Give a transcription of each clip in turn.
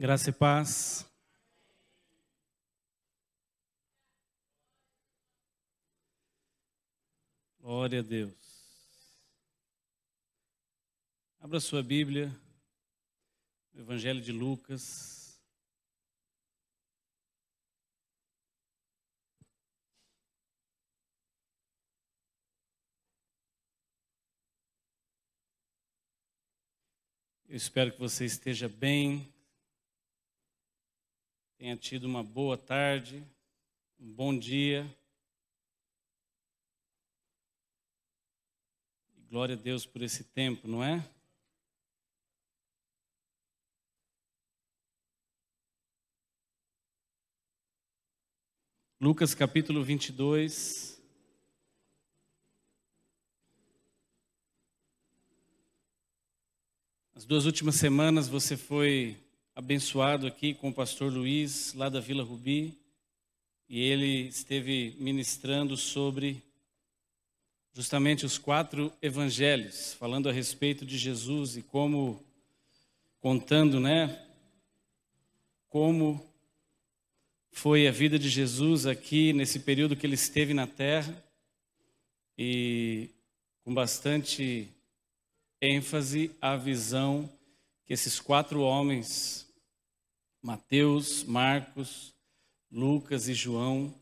Graça e paz. Glória a Deus. Abra sua Bíblia, o Evangelho de Lucas. Eu espero que você esteja bem tenha tido uma boa tarde, um bom dia. E glória a Deus por esse tempo, não é? Lucas capítulo 22. As duas últimas semanas você foi abençoado aqui com o pastor Luiz, lá da Vila Rubi, e ele esteve ministrando sobre justamente os quatro evangelhos, falando a respeito de Jesus e como contando, né, como foi a vida de Jesus aqui nesse período que ele esteve na terra e com bastante ênfase à visão que esses quatro homens Mateus, Marcos, Lucas e João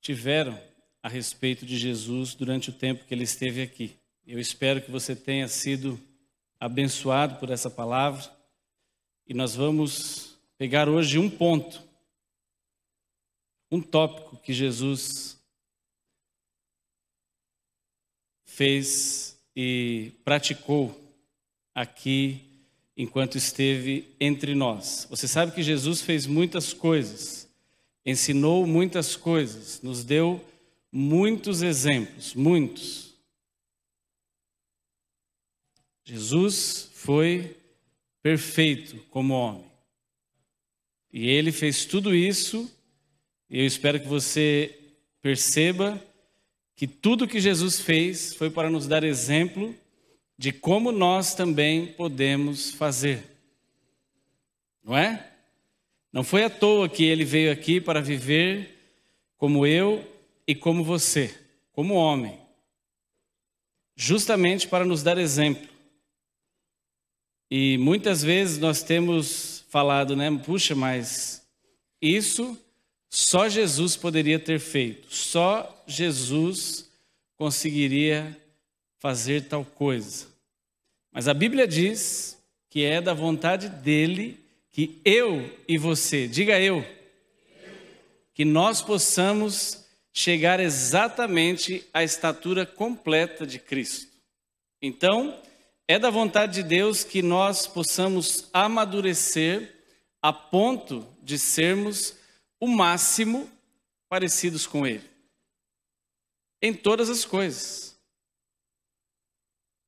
tiveram a respeito de Jesus durante o tempo que ele esteve aqui. Eu espero que você tenha sido abençoado por essa palavra e nós vamos pegar hoje um ponto, um tópico que Jesus fez e praticou aqui enquanto esteve entre nós. Você sabe que Jesus fez muitas coisas, ensinou muitas coisas, nos deu muitos exemplos, muitos. Jesus foi perfeito como homem. E ele fez tudo isso, e eu espero que você perceba que tudo que Jesus fez foi para nos dar exemplo de como nós também podemos fazer. Não é? Não foi à toa que ele veio aqui para viver como eu e como você, como homem, justamente para nos dar exemplo. E muitas vezes nós temos falado, né? Puxa, mas isso só Jesus poderia ter feito, só Jesus conseguiria fazer tal coisa. Mas a Bíblia diz que é da vontade dele que eu e você, diga eu, que nós possamos chegar exatamente à estatura completa de Cristo. Então, é da vontade de Deus que nós possamos amadurecer a ponto de sermos o máximo parecidos com Ele, em todas as coisas.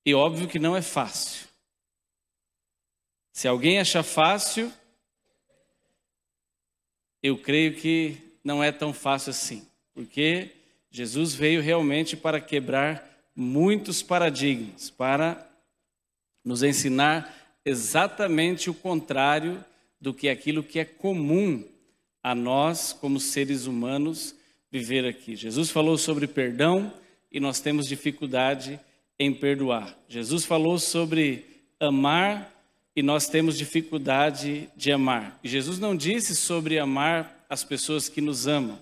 E óbvio que não é fácil. Se alguém achar fácil, eu creio que não é tão fácil assim, porque Jesus veio realmente para quebrar muitos paradigmas, para nos ensinar exatamente o contrário do que aquilo que é comum a nós, como seres humanos, viver aqui. Jesus falou sobre perdão e nós temos dificuldade em perdoar. Jesus falou sobre amar e nós temos dificuldade de amar. Jesus não disse sobre amar as pessoas que nos amam.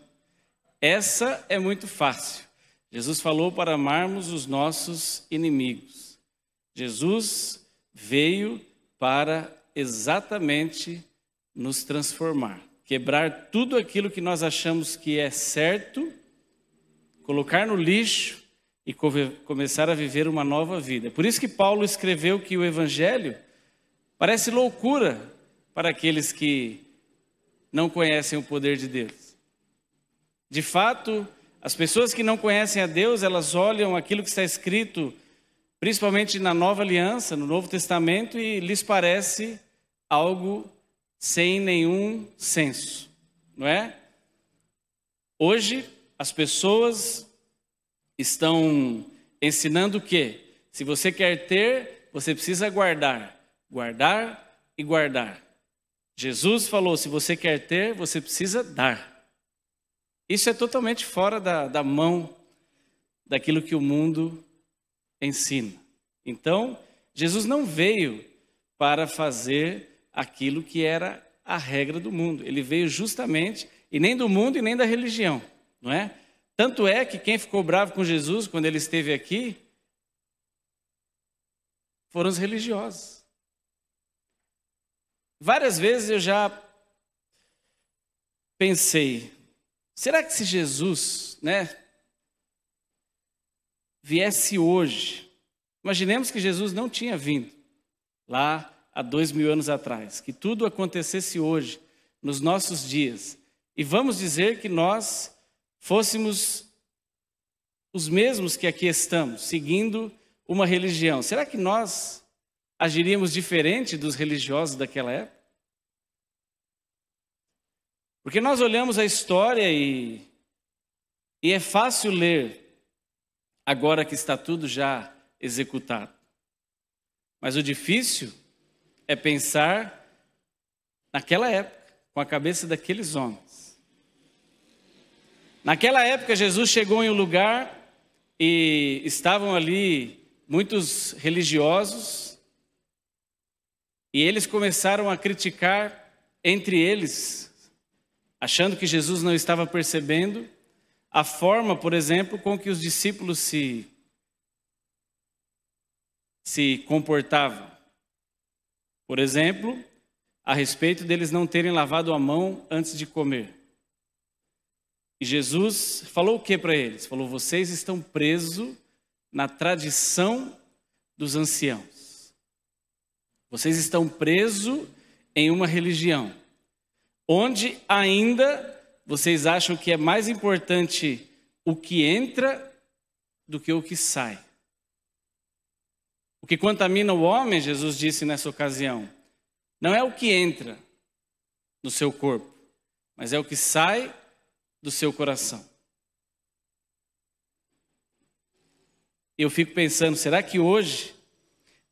Essa é muito fácil. Jesus falou para amarmos os nossos inimigos. Jesus veio para exatamente nos transformar, quebrar tudo aquilo que nós achamos que é certo, colocar no lixo e começar a viver uma nova vida. Por isso que Paulo escreveu que o evangelho parece loucura para aqueles que não conhecem o poder de Deus. De fato, as pessoas que não conhecem a Deus, elas olham aquilo que está escrito, principalmente na Nova Aliança, no Novo Testamento, e lhes parece algo sem nenhum senso, não é? Hoje, as pessoas estão ensinando que se você quer ter, você precisa guardar, guardar e guardar. Jesus falou: se você quer ter, você precisa dar. Isso é totalmente fora da, da mão daquilo que o mundo ensina. Então, Jesus não veio para fazer aquilo que era a regra do mundo. Ele veio justamente, e nem do mundo e nem da religião, não é? Tanto é que quem ficou bravo com Jesus quando ele esteve aqui foram os religiosos. Várias vezes eu já pensei, será que se Jesus, né, viesse hoje, imaginemos que Jesus não tinha vindo lá há dois mil anos atrás, que tudo acontecesse hoje, nos nossos dias, e vamos dizer que nós fôssemos os mesmos que aqui estamos, seguindo uma religião, será que nós agiríamos diferente dos religiosos daquela época? Porque nós olhamos a história e, e é fácil ler, agora que está tudo já executado. Mas o difícil é pensar naquela época, com a cabeça daqueles homens. Naquela época, Jesus chegou em um lugar e estavam ali muitos religiosos e eles começaram a criticar entre eles, achando que Jesus não estava percebendo a forma, por exemplo, com que os discípulos se se comportavam. Por exemplo, a respeito deles não terem lavado a mão antes de comer. E Jesus falou o que para eles? Falou: vocês estão presos na tradição dos anciãos. Vocês estão presos em uma religião, onde ainda vocês acham que é mais importante o que entra do que o que sai. O que contamina o homem, Jesus disse nessa ocasião, não é o que entra no seu corpo, mas é o que sai do seu coração. Eu fico pensando, será que hoje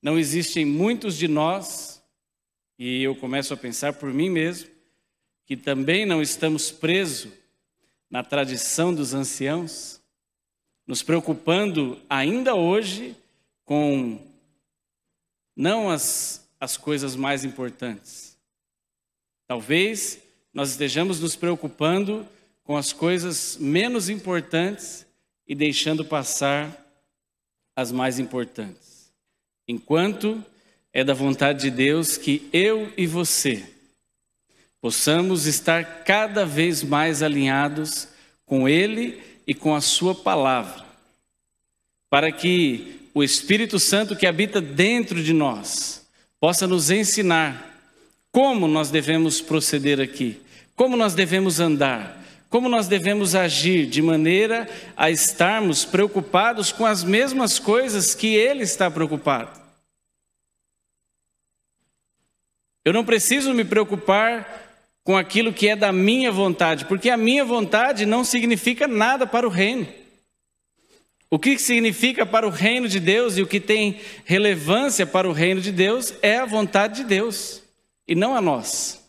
não existem muitos de nós, e eu começo a pensar por mim mesmo, que também não estamos presos na tradição dos anciãos, nos preocupando ainda hoje com não as, as coisas mais importantes. Talvez nós estejamos nos preocupando com as coisas menos importantes e deixando passar as mais importantes. Enquanto é da vontade de Deus que eu e você possamos estar cada vez mais alinhados com Ele e com a Sua palavra, para que o Espírito Santo que habita dentro de nós possa nos ensinar como nós devemos proceder aqui, como nós devemos andar, como nós devemos agir de maneira a estarmos preocupados com as mesmas coisas que ele está preocupado? Eu não preciso me preocupar com aquilo que é da minha vontade, porque a minha vontade não significa nada para o reino. O que significa para o reino de Deus e o que tem relevância para o reino de Deus é a vontade de Deus e não a nossa.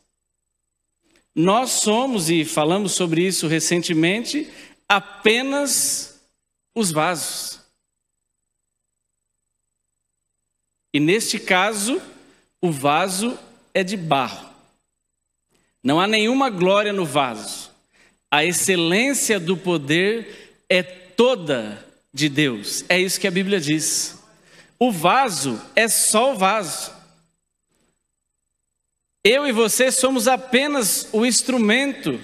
Nós somos, e falamos sobre isso recentemente, apenas os vasos. E neste caso, o vaso é de barro. Não há nenhuma glória no vaso. A excelência do poder é toda de Deus. É isso que a Bíblia diz. O vaso é só o vaso. Eu e você somos apenas o instrumento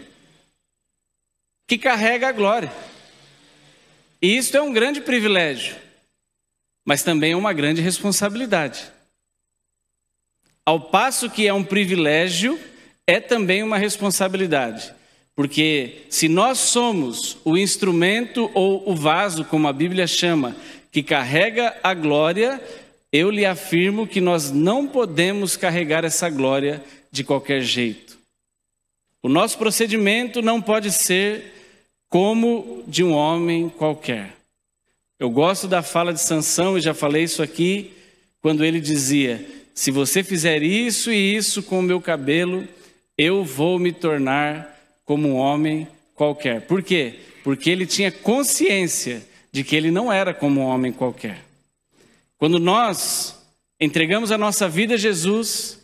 que carrega a glória. E isso é um grande privilégio, mas também é uma grande responsabilidade. Ao passo que é um privilégio, é também uma responsabilidade. Porque se nós somos o instrumento ou o vaso, como a Bíblia chama, que carrega a glória, eu lhe afirmo que nós não podemos carregar essa glória de qualquer jeito. O nosso procedimento não pode ser como de um homem qualquer. Eu gosto da fala de Sansão e já falei isso aqui quando ele dizia: "Se você fizer isso e isso com o meu cabelo, eu vou me tornar como um homem qualquer". Por quê? Porque ele tinha consciência de que ele não era como um homem qualquer. Quando nós entregamos a nossa vida a Jesus,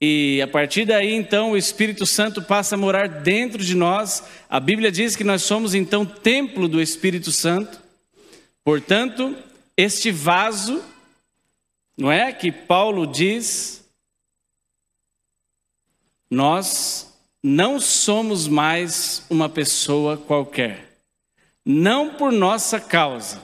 e a partir daí, então, o Espírito Santo passa a morar dentro de nós. A Bíblia diz que nós somos, então, templo do Espírito Santo. Portanto, este vaso, não é? Que Paulo diz, nós não somos mais uma pessoa qualquer. Não por nossa causa,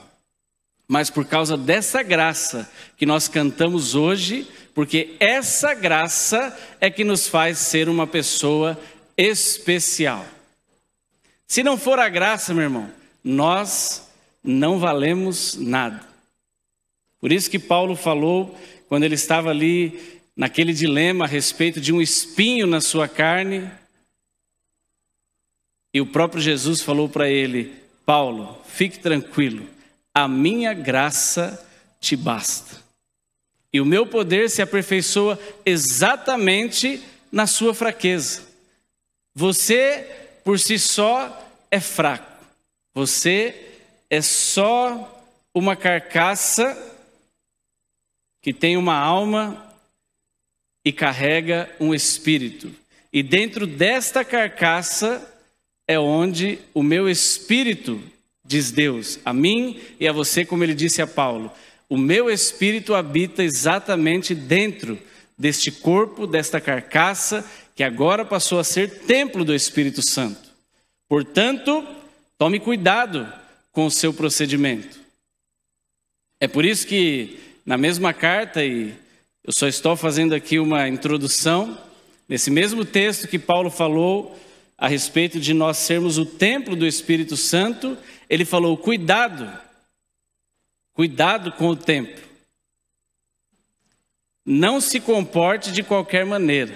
mas por causa dessa graça que nós cantamos hoje, porque essa graça é que nos faz ser uma pessoa especial. Se não for a graça, meu irmão, nós não valemos nada. Por isso que Paulo falou, quando ele estava ali naquele dilema a respeito de um espinho na sua carne, e o próprio Jesus falou para ele: Paulo, fique tranquilo, a minha graça te basta. E o meu poder se aperfeiçoa exatamente na sua fraqueza. Você, por si só, é fraco. Você é só uma carcaça que tem uma alma e carrega um espírito. E dentro desta carcaça é onde o meu espírito diz Deus, a mim e a você, como ele disse a Paulo: O meu espírito habita exatamente dentro deste corpo, desta carcaça, que agora passou a ser templo do Espírito Santo. Portanto, tome cuidado com o seu procedimento. É por isso que, na mesma carta, e eu só estou fazendo aqui uma introdução, nesse mesmo texto que Paulo falou a respeito de nós sermos o templo do Espírito Santo, ele falou: cuidado, cuidado com o templo. Não se comporte de qualquer maneira,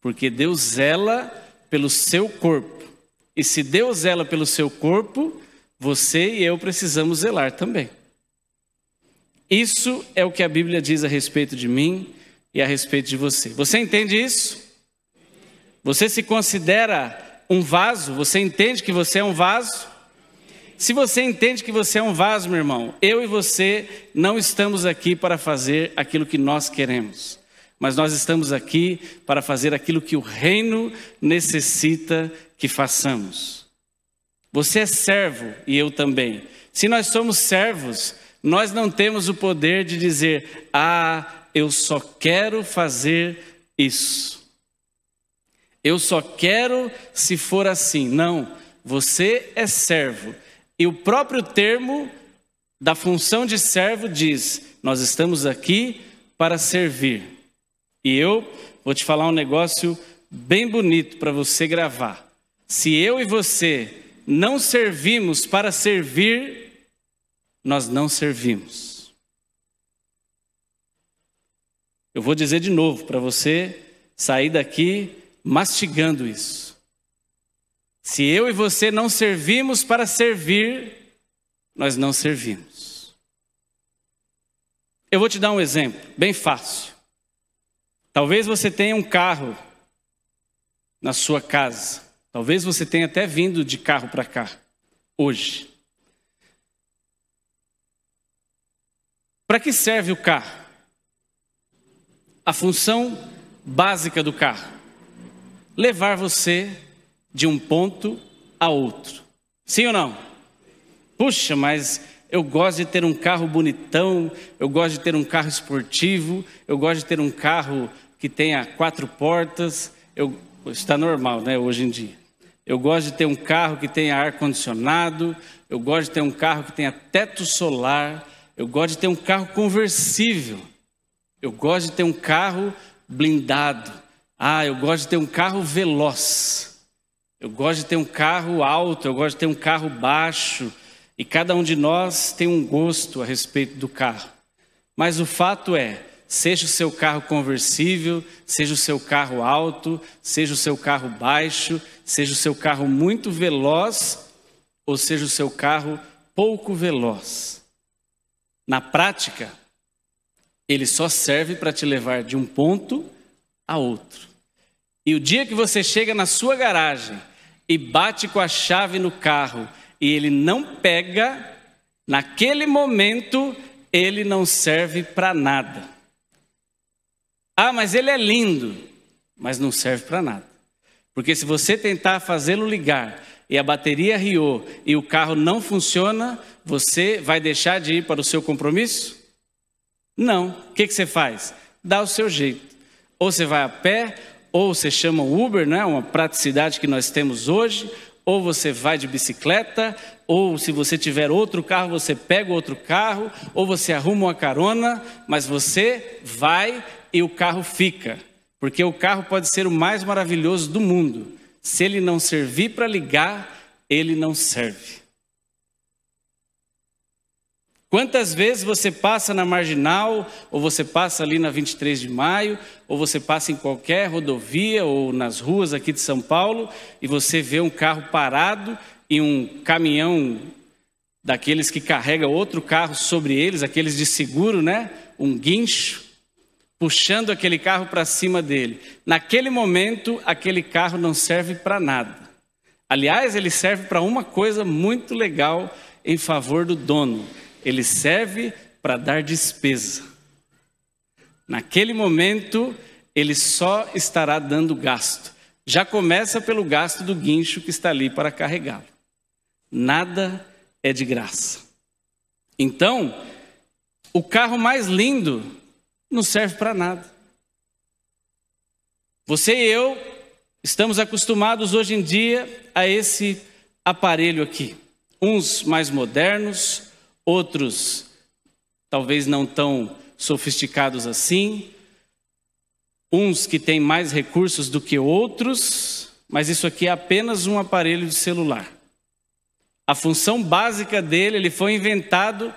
porque Deus zela pelo seu corpo. E se Deus zela pelo seu corpo, você e eu precisamos zelar também. Isso é o que a Bíblia diz a respeito de mim e a respeito de você. Você entende isso? Você se considera um vaso? Você entende que você é um vaso? Se você entende que você é um vaso, meu irmão, eu e você não estamos aqui para fazer aquilo que nós queremos, mas nós estamos aqui para fazer aquilo que o reino necessita que façamos. Você é servo e eu também. Se nós somos servos, nós não temos o poder de dizer: Ah, eu só quero fazer isso. Eu só quero se for assim. Não, você é servo. E o próprio termo da função de servo diz: Nós estamos aqui para servir. E eu vou te falar um negócio bem bonito para você gravar. Se eu e você não servimos para servir, nós não servimos. Eu vou dizer de novo para você sair daqui mastigando isso. Se eu e você não servimos para servir, nós não servimos. Eu vou te dar um exemplo bem fácil. Talvez você tenha um carro na sua casa. Talvez você tenha até vindo de carro para cá hoje. Para que serve o carro? A função básica do carro levar você de um ponto a outro. Sim ou não? Puxa, mas eu gosto de ter um carro bonitão, eu gosto de ter um carro esportivo, eu gosto de ter um carro que tenha quatro portas. Eu, está normal, né, hoje em dia. Eu gosto de ter um carro que tenha ar-condicionado, eu gosto de ter um carro que tenha teto solar, eu gosto de ter um carro conversível, eu gosto de ter um carro blindado. Ah, eu gosto de ter um carro veloz. Eu gosto de ter um carro alto, eu gosto de ter um carro baixo. E cada um de nós tem um gosto a respeito do carro. Mas o fato é, seja o seu carro conversível, seja o seu carro alto, seja o seu carro baixo, seja o seu carro muito veloz, ou seja o seu carro pouco veloz. Na prática, ele só serve para te levar de um ponto a outro. E o dia que você chega na sua garagem e bate com a chave no carro e ele não pega, naquele momento ele não serve para nada. Ah, mas ele é lindo, mas não serve para nada. Porque se você tentar fazê-lo ligar e a bateria riou e o carro não funciona, você vai deixar de ir para o seu compromisso? Não. O que, que você faz? Dá o seu jeito. Ou você vai a pé, ou você chama Uber, né, uma praticidade que nós temos hoje, ou você vai de bicicleta, ou se você tiver outro carro, você pega outro carro, ou você arruma uma carona, mas você vai e o carro fica. Porque o carro pode ser o mais maravilhoso do mundo. Se ele não servir para ligar, ele não serve. Quantas vezes você passa na marginal, ou você passa ali na 23 de maio, ou você passa em qualquer rodovia ou nas ruas aqui de São Paulo e você vê um carro parado e um caminhão daqueles que carrega outro carro sobre eles, aqueles de seguro, né? Um guincho puxando aquele carro para cima dele. Naquele momento, aquele carro não serve para nada. Aliás, ele serve para uma coisa muito legal em favor do dono ele serve para dar despesa. Naquele momento, ele só estará dando gasto. Já começa pelo gasto do guincho que está ali para carregá-lo. Nada é de graça. Então, o carro mais lindo não serve para nada. Você e eu estamos acostumados hoje em dia a esse aparelho aqui. Uns mais modernos, outros talvez não tão sofisticados assim, uns que têm mais recursos do que outros, mas isso aqui é apenas um aparelho de celular. A função básica dele, ele foi inventado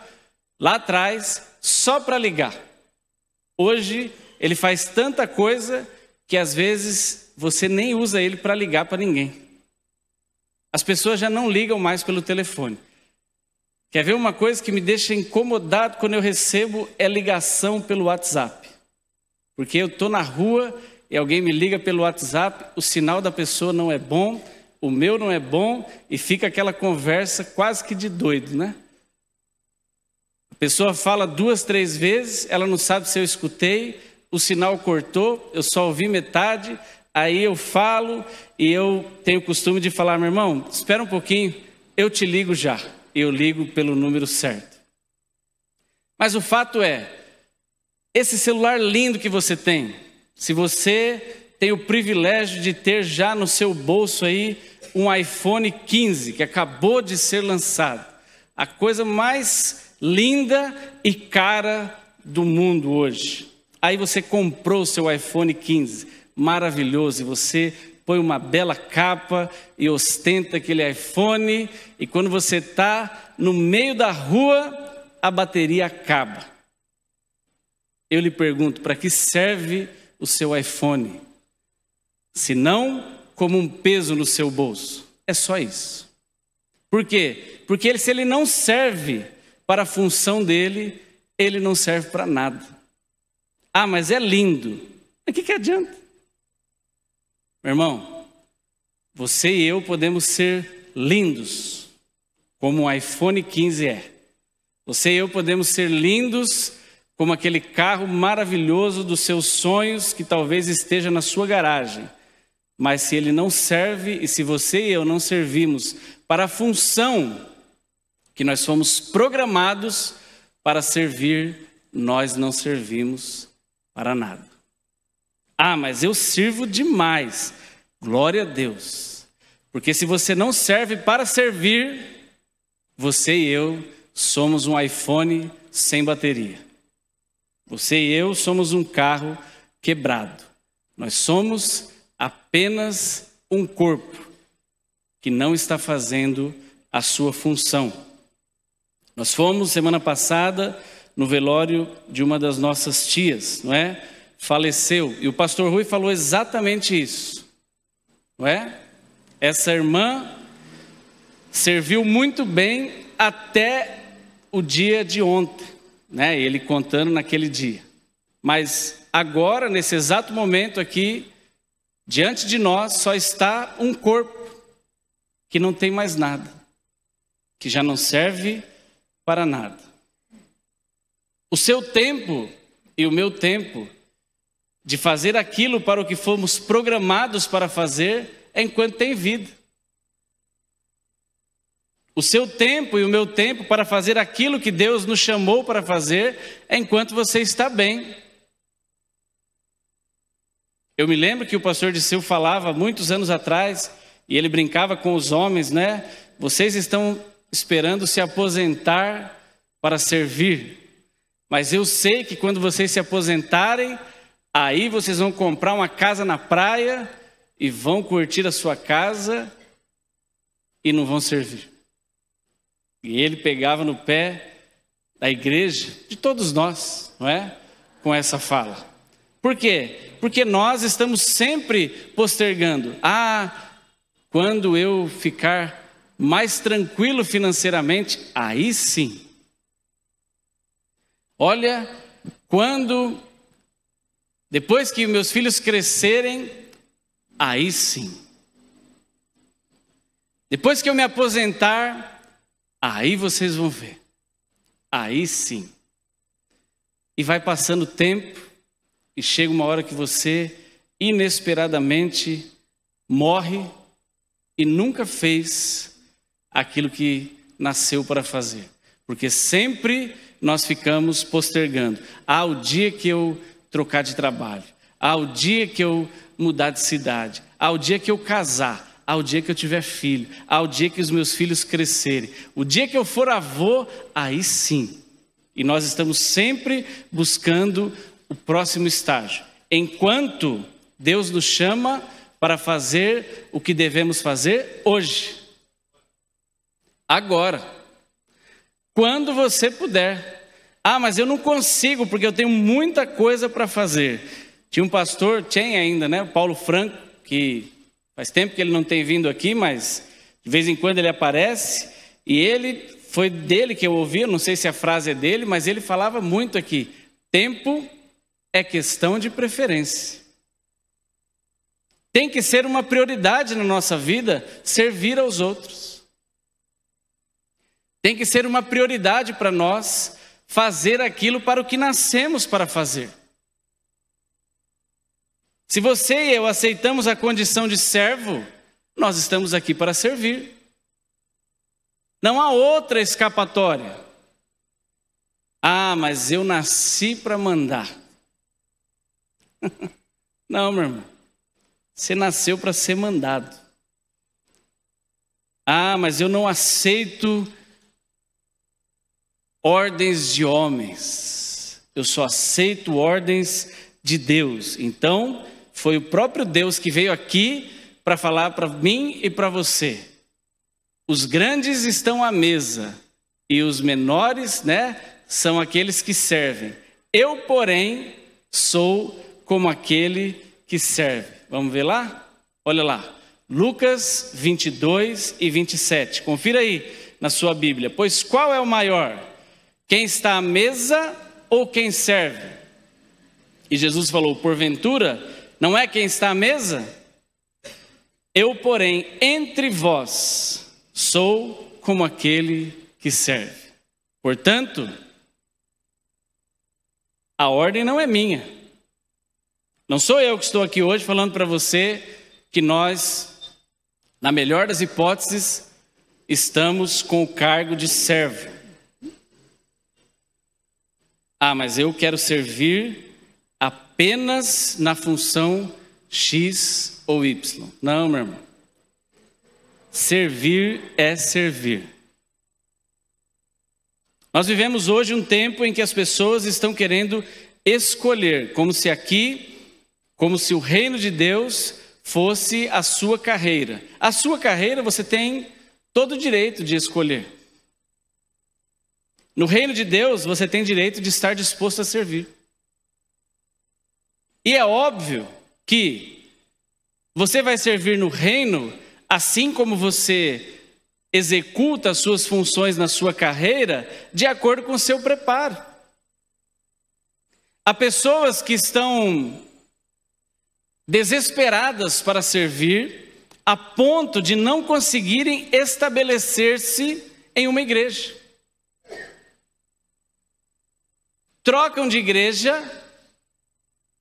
lá atrás só para ligar. Hoje ele faz tanta coisa que às vezes você nem usa ele para ligar para ninguém. As pessoas já não ligam mais pelo telefone. Quer ver uma coisa que me deixa incomodado quando eu recebo é ligação pelo WhatsApp. Porque eu estou na rua e alguém me liga pelo WhatsApp, o sinal da pessoa não é bom, o meu não é bom e fica aquela conversa quase que de doido, né? A pessoa fala duas, três vezes, ela não sabe se eu escutei, o sinal cortou, eu só ouvi metade, aí eu falo e eu tenho o costume de falar, meu irmão, espera um pouquinho, eu te ligo já eu ligo pelo número certo. Mas o fato é, esse celular lindo que você tem, se você tem o privilégio de ter já no seu bolso aí um iPhone 15 que acabou de ser lançado, a coisa mais linda e cara do mundo hoje. Aí você comprou o seu iPhone 15, maravilhoso, e você põe uma bela capa e ostenta aquele iPhone, e quando você está no meio da rua, a bateria acaba. Eu lhe pergunto: para que serve o seu iPhone? Se não, como um peso no seu bolso. É só isso. Por quê? Porque ele, se ele não serve para a função dele, ele não serve para nada. Ah, mas é lindo. O que, que adianta? Meu irmão, você e eu podemos ser lindos, como o iPhone 15 é. Você e eu podemos ser lindos como aquele carro maravilhoso dos seus sonhos que talvez esteja na sua garagem. Mas se ele não serve e se você e eu não servimos para a função que nós fomos programados para servir, nós não servimos para nada. Ah, mas eu sirvo demais. Glória a Deus. Porque se você não serve para servir, você e eu somos um iPhone sem bateria. Você e eu somos um carro quebrado. Nós somos apenas um corpo que não está fazendo a sua função. Nós fomos semana passada no velório de uma das nossas tias, não é? faleceu. E o pastor Rui falou exatamente isso. Não é? Essa irmã serviu muito bem até o dia de ontem, né? Ele contando naquele dia. Mas agora, nesse exato momento aqui, diante de nós só está um corpo que não tem mais nada, que já não serve para nada. O seu tempo e o meu tempo de fazer aquilo para o que fomos programados para fazer enquanto tem vida. O seu tempo e o meu tempo para fazer aquilo que Deus nos chamou para fazer enquanto você está bem. Eu me lembro que o pastor Disseu falava muitos anos atrás, e ele brincava com os homens, né? Vocês estão esperando se aposentar para servir. Mas eu sei que quando vocês se aposentarem, Aí vocês vão comprar uma casa na praia e vão curtir a sua casa e não vão servir. E ele pegava no pé da igreja, de todos nós, não é? Com essa fala. Por quê? Porque nós estamos sempre postergando. Ah, quando eu ficar mais tranquilo financeiramente, aí sim. Olha, quando depois que meus filhos crescerem, aí sim. Depois que eu me aposentar, aí vocês vão ver. Aí sim. E vai passando o tempo, e chega uma hora que você, inesperadamente, morre e nunca fez aquilo que nasceu para fazer. Porque sempre nós ficamos postergando. Ah, o dia que eu trocar de trabalho, ao dia que eu mudar de cidade, ao dia que eu casar, ao dia que eu tiver filho, ao dia que os meus filhos crescerem, o dia que eu for avô, aí sim. E nós estamos sempre buscando o próximo estágio. Enquanto Deus nos chama para fazer o que devemos fazer hoje. Agora. Quando você puder. Ah, mas eu não consigo porque eu tenho muita coisa para fazer. Tinha um pastor, tem ainda, né? Paulo Franco, que faz tempo que ele não tem vindo aqui, mas de vez em quando ele aparece. E ele, foi dele que eu ouvi, eu não sei se a frase é dele, mas ele falava muito aqui: tempo é questão de preferência. Tem que ser uma prioridade na nossa vida servir aos outros. Tem que ser uma prioridade para nós fazer aquilo para o que nascemos para fazer. Se você e eu aceitamos a condição de servo, nós estamos aqui para servir. Não há outra escapatória. Ah, mas eu nasci para mandar. Não, meu irmão. Você nasceu para ser mandado. Ah, mas eu não aceito ordens de homens, eu só aceito ordens de Deus. Então, foi o próprio Deus que veio aqui para falar para mim e para você. Os grandes estão à mesa e os menores, né, são aqueles que servem. Eu, porém, sou como aquele que serve. Vamos ver lá? Olha lá. Lucas 22 e 27. Confira aí na sua Bíblia. Pois qual é o maior? Quem está à mesa ou quem serve? E Jesus falou: Porventura, não é quem está à mesa? Eu, porém, entre vós, sou como aquele que serve. Portanto, a ordem não é minha. Não sou eu que estou aqui hoje falando para você que nós, na melhor das hipóteses, estamos com o cargo de servo. Ah, mas eu quero servir apenas na função X ou Y. Não, meu irmão. Servir é servir. Nós vivemos hoje um tempo em que as pessoas estão querendo escolher, como se aqui, como se o reino de Deus fosse a sua carreira. A sua carreira você tem todo o direito de escolher. No reino de Deus, você tem direito de estar disposto a servir. E é óbvio que você vai servir no reino assim como você executa as suas funções na sua carreira, de acordo com o seu preparo. Há pessoas que estão desesperadas para servir, a ponto de não conseguirem estabelecer-se em uma igreja. trocam de igreja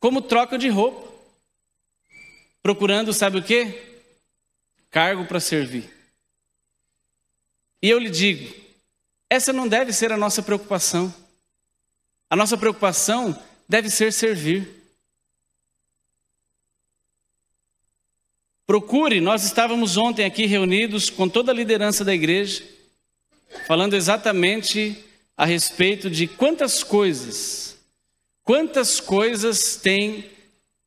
como trocam de roupa, procurando, sabe o quê? Cargo para servir. E eu lhe digo, essa não deve ser a nossa preocupação. A nossa preocupação deve ser servir. Procure, nós estávamos ontem aqui reunidos com toda a liderança da igreja, falando exatamente a respeito de quantas coisas, quantas coisas tem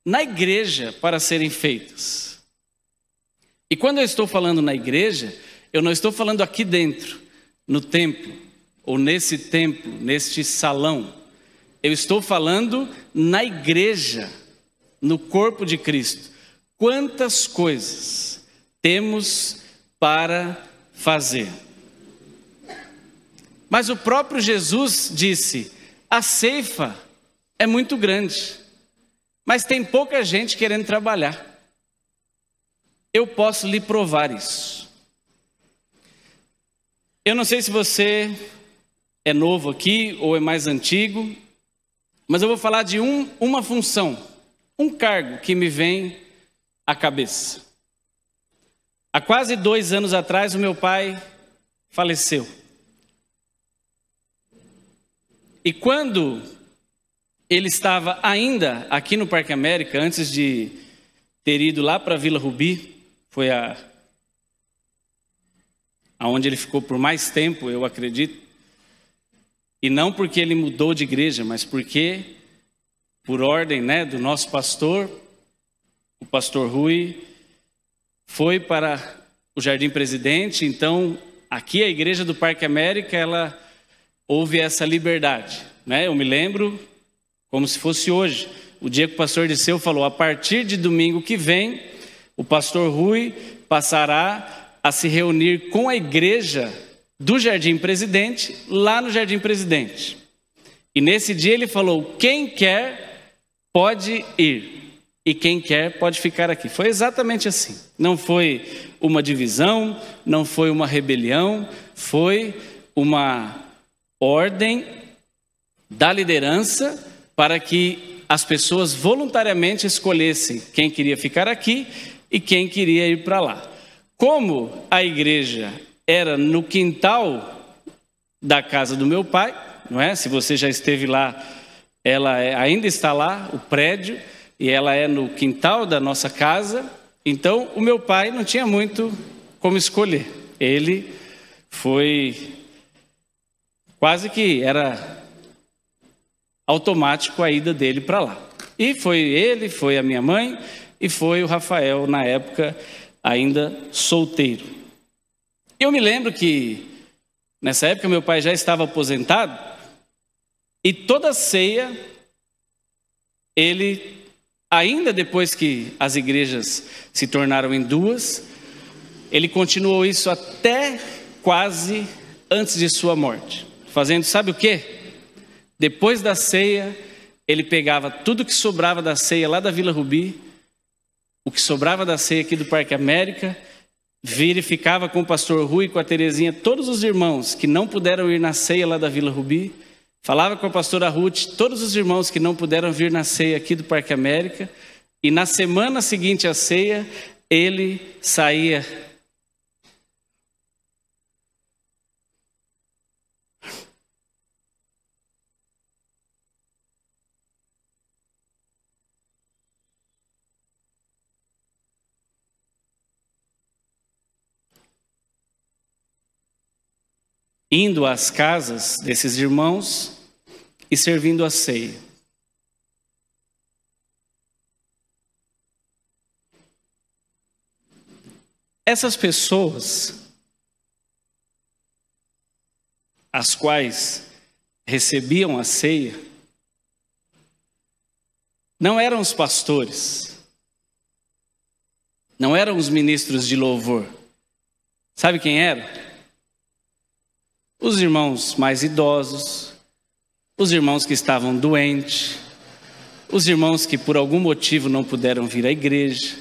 na igreja para serem feitas. E quando eu estou falando na igreja, eu não estou falando aqui dentro, no templo, ou nesse templo, neste salão. Eu estou falando na igreja, no corpo de Cristo. Quantas coisas temos para fazer? Mas o próprio Jesus disse: a ceifa é muito grande, mas tem pouca gente querendo trabalhar. Eu posso lhe provar isso. Eu não sei se você é novo aqui ou é mais antigo, mas eu vou falar de um, uma função, um cargo que me vem à cabeça. Há quase dois anos atrás, o meu pai faleceu. E quando ele estava ainda aqui no Parque América, antes de ter ido lá para Vila Rubi, foi a aonde ele ficou por mais tempo, eu acredito. E não porque ele mudou de igreja, mas porque por ordem, né, do nosso pastor, o pastor Rui foi para o Jardim Presidente, então aqui a igreja do Parque América, ela houve essa liberdade. Né? Eu me lembro como se fosse hoje. O dia que o pastor Disseu falou: a partir de domingo que vem, o pastor Rui passará a se reunir com a igreja do Jardim Presidente, lá no Jardim Presidente. E nesse dia ele falou: quem quer pode ir. E quem quer pode ficar aqui. Foi exatamente assim. Não foi uma divisão, não foi uma rebelião, foi uma ordem da liderança para que as pessoas voluntariamente escolhessem quem queria ficar aqui e quem queria ir para lá. Como a igreja era no quintal da casa do meu pai, não é? Se você já esteve lá, ela é, ainda está lá, o prédio, e ela é no quintal da nossa casa. Então, o meu pai não tinha muito como escolher. Ele foi Quase que era automático a ida dele para lá. E foi ele, foi a minha mãe e foi o Rafael, na época ainda solteiro. Eu me lembro que nessa época meu pai já estava aposentado e toda ceia ele ainda depois que as igrejas se tornaram em duas, ele continuou isso até quase antes de sua morte fazendo sabe o quê? Depois da ceia, ele pegava tudo que sobrava da ceia lá da Vila Rubi, o que sobrava da ceia aqui do Parque América, verificava com o pastor Rui e com a Terezinha todos os irmãos que não puderam ir na ceia lá da Vila Rubi, falava com a pastora Ruth todos os irmãos que não puderam vir na ceia aqui do Parque América, e na semana seguinte à ceia, ele saía indo às casas desses irmãos e servindo a ceia. Essas pessoas, as quais recebiam a ceia, não eram os pastores, não eram os ministros de louvor. Sabe quem era? os irmãos mais idosos, os irmãos que estavam doentes, os irmãos que por algum motivo não puderam vir à igreja.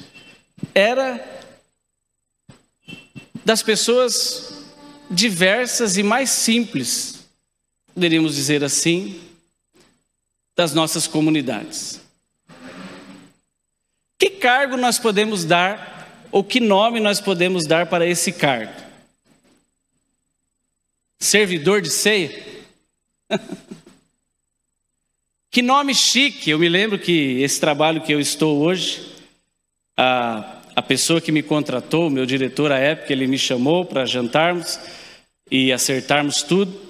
Era das pessoas diversas e mais simples, poderíamos dizer assim, das nossas comunidades. Que cargo nós podemos dar, ou que nome nós podemos dar para esse cargo? servidor de ceia. que nome chique! Eu me lembro que esse trabalho que eu estou hoje, a, a pessoa que me contratou, meu diretor à época, ele me chamou para jantarmos e acertarmos tudo.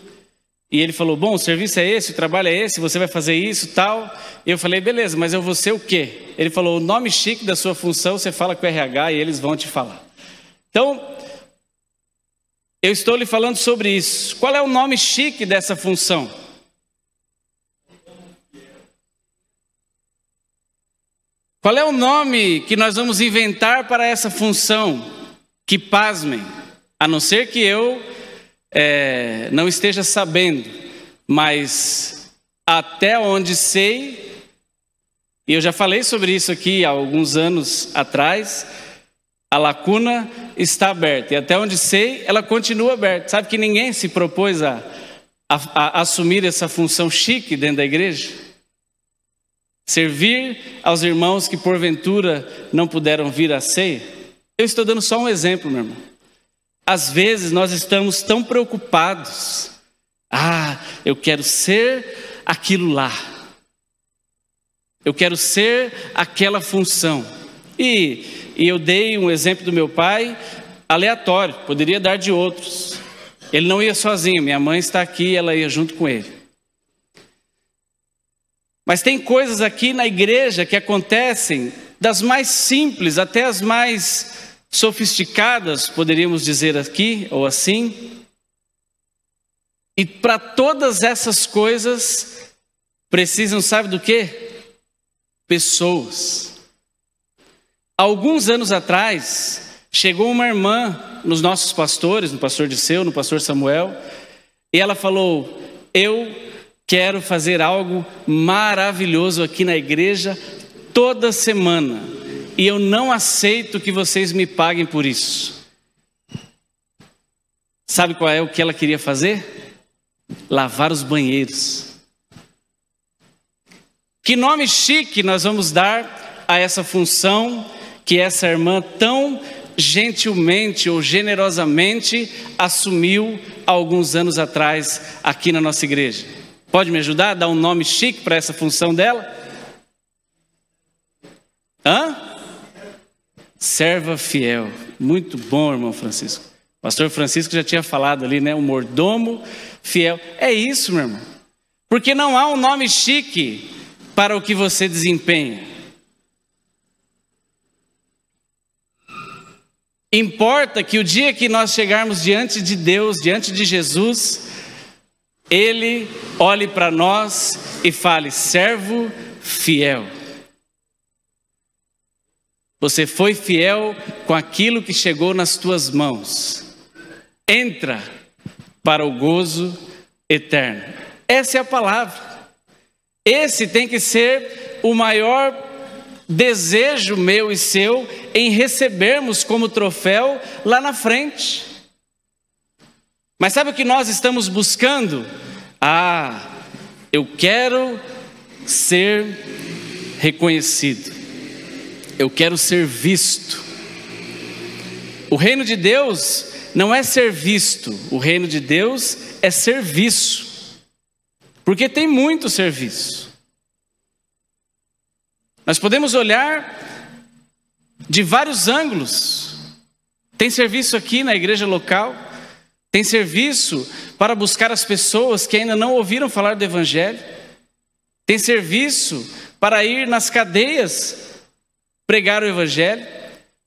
E ele falou: Bom, o serviço é esse, o trabalho é esse, você vai fazer isso, tal. Eu falei: Beleza, mas eu vou ser o quê? Ele falou: O nome chique da sua função, você fala com o RH e eles vão te falar. Então, eu estou lhe falando sobre isso. Qual é o nome chique dessa função? Qual é o nome que nós vamos inventar para essa função? Que pasmem, a não ser que eu é, não esteja sabendo, mas até onde sei, e eu já falei sobre isso aqui há alguns anos atrás, a lacuna está aberta. E até onde sei, ela continua aberta. Sabe que ninguém se propôs a, a, a assumir essa função chique dentro da igreja? Servir aos irmãos que porventura não puderam vir à ceia? Eu estou dando só um exemplo, meu irmão. Às vezes nós estamos tão preocupados. Ah, eu quero ser aquilo lá. Eu quero ser aquela função. E e eu dei um exemplo do meu pai aleatório, poderia dar de outros. Ele não ia sozinho, minha mãe está aqui, ela ia junto com ele. Mas tem coisas aqui na igreja que acontecem, das mais simples até as mais sofisticadas, poderíamos dizer aqui ou assim. E para todas essas coisas precisam, sabe do quê? Pessoas. Alguns anos atrás, chegou uma irmã nos nossos pastores, no pastor Disseu, no pastor Samuel, e ela falou: Eu quero fazer algo maravilhoso aqui na igreja toda semana, e eu não aceito que vocês me paguem por isso. Sabe qual é o que ela queria fazer? Lavar os banheiros. Que nome chique nós vamos dar a essa função que essa irmã tão gentilmente ou generosamente assumiu há alguns anos atrás aqui na nossa igreja. Pode me ajudar a dar um nome chique para essa função dela? Hã? Serva fiel. Muito bom, irmão Francisco. O pastor Francisco já tinha falado ali, né? O mordomo fiel. É isso, meu irmão. Porque não há um nome chique para o que você desempenha. Importa que o dia que nós chegarmos diante de Deus, diante de Jesus, Ele olhe para nós e fale: servo fiel. Você foi fiel com aquilo que chegou nas tuas mãos. Entra para o gozo eterno. Essa é a palavra. Esse tem que ser o maior desejo meu e seu em recebermos como troféu lá na frente. Mas sabe o que nós estamos buscando? Ah, eu quero ser reconhecido, eu quero ser visto. O reino de Deus não é ser visto, o reino de Deus é serviço, porque tem muito serviço. Nós podemos olhar de vários ângulos. Tem serviço aqui na igreja local, tem serviço para buscar as pessoas que ainda não ouviram falar do Evangelho, tem serviço para ir nas cadeias pregar o Evangelho,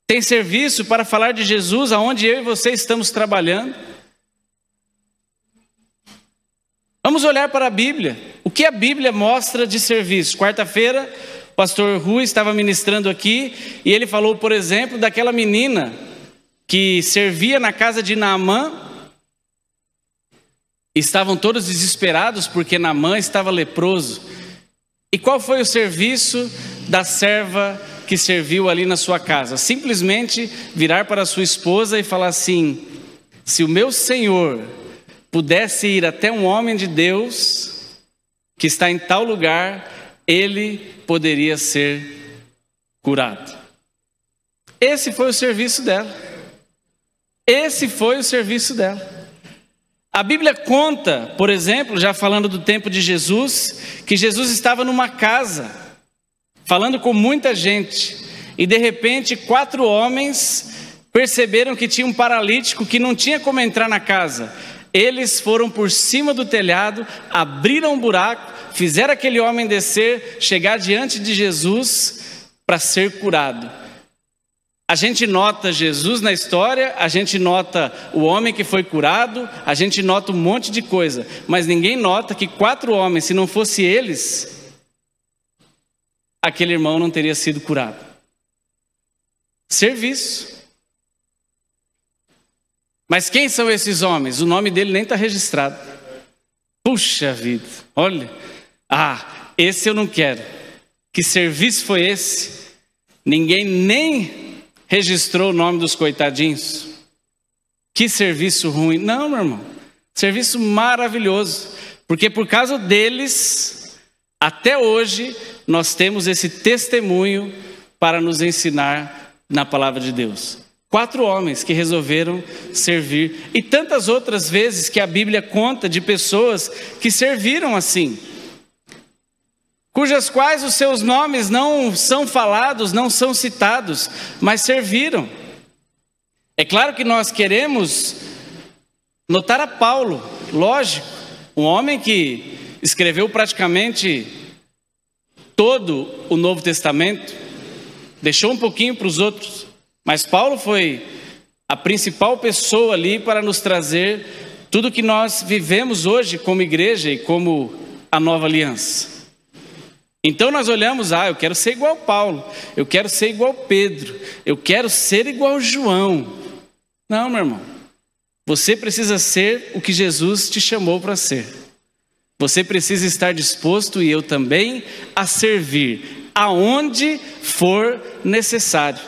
tem serviço para falar de Jesus aonde eu e você estamos trabalhando. Vamos olhar para a Bíblia. O que a Bíblia mostra de serviço? Quarta-feira o pastor Rui estava ministrando aqui e ele falou, por exemplo, daquela menina que servia na casa de Naamã. Estavam todos desesperados porque Naamã estava leproso. E qual foi o serviço da serva que serviu ali na sua casa? Simplesmente virar para sua esposa e falar assim: se o meu senhor pudesse ir até um homem de Deus que está em tal lugar, ele poderia ser curado. Esse foi o serviço dela. Esse foi o serviço dela. A Bíblia conta, por exemplo, já falando do tempo de Jesus, que Jesus estava numa casa, falando com muita gente, e de repente quatro homens perceberam que tinha um paralítico que não tinha como entrar na casa. Eles foram por cima do telhado, abriram um buraco, fizeram aquele homem descer, chegar diante de Jesus para ser curado. A gente nota Jesus na história, a gente nota o homem que foi curado, a gente nota um monte de coisa, mas ninguém nota que quatro homens, se não fosse eles, aquele irmão não teria sido curado. Serviço. Mas quem são esses homens? O nome dele nem está registrado. Puxa vida, olha, ah, esse eu não quero. Que serviço foi esse? Ninguém nem registrou o nome dos coitadinhos. Que serviço ruim. Não, meu irmão. Serviço maravilhoso. Porque por causa deles, até hoje, nós temos esse testemunho para nos ensinar na palavra de Deus. Quatro homens que resolveram servir. E tantas outras vezes que a Bíblia conta de pessoas que serviram assim cujas quais os seus nomes não são falados, não são citados, mas serviram. É claro que nós queremos notar a Paulo, lógico, um homem que escreveu praticamente todo o Novo Testamento, deixou um pouquinho para os outros, mas Paulo foi a principal pessoa ali para nos trazer tudo que nós vivemos hoje como igreja e como a nova aliança. Então nós olhamos, ah, eu quero ser igual Paulo, eu quero ser igual Pedro, eu quero ser igual João. Não, meu irmão. Você precisa ser o que Jesus te chamou para ser. Você precisa estar disposto, e eu também, a servir aonde for necessário.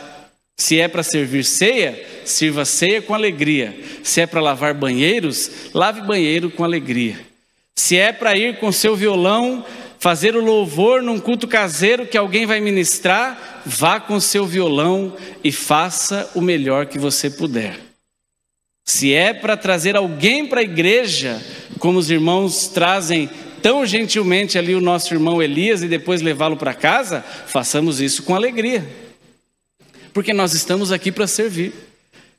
Se é para servir ceia, sirva ceia com alegria. Se é para lavar banheiros, lave banheiro com alegria. Se é para ir com seu violão fazer o louvor num culto caseiro que alguém vai ministrar, vá com seu violão e faça o melhor que você puder. Se é para trazer alguém para a igreja, como os irmãos trazem tão gentilmente ali o nosso irmão Elias e depois levá-lo para casa, façamos isso com alegria, porque nós estamos aqui para servir.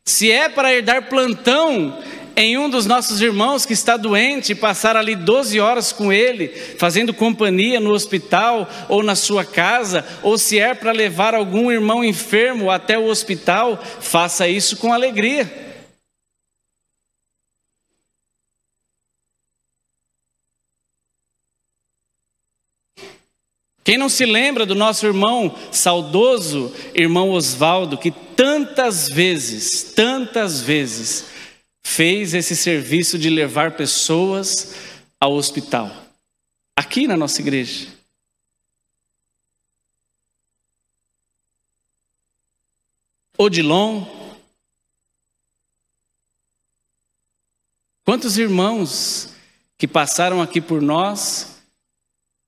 Se é para herdar plantão, em um dos nossos irmãos que está doente, passar ali 12 horas com ele, fazendo companhia no hospital ou na sua casa, ou se é para levar algum irmão enfermo até o hospital, faça isso com alegria. Quem não se lembra do nosso irmão saudoso, irmão Oswaldo, que tantas vezes, tantas vezes, fez esse serviço de levar pessoas ao hospital, aqui na nossa igreja. Odilon. Quantos irmãos que passaram aqui por nós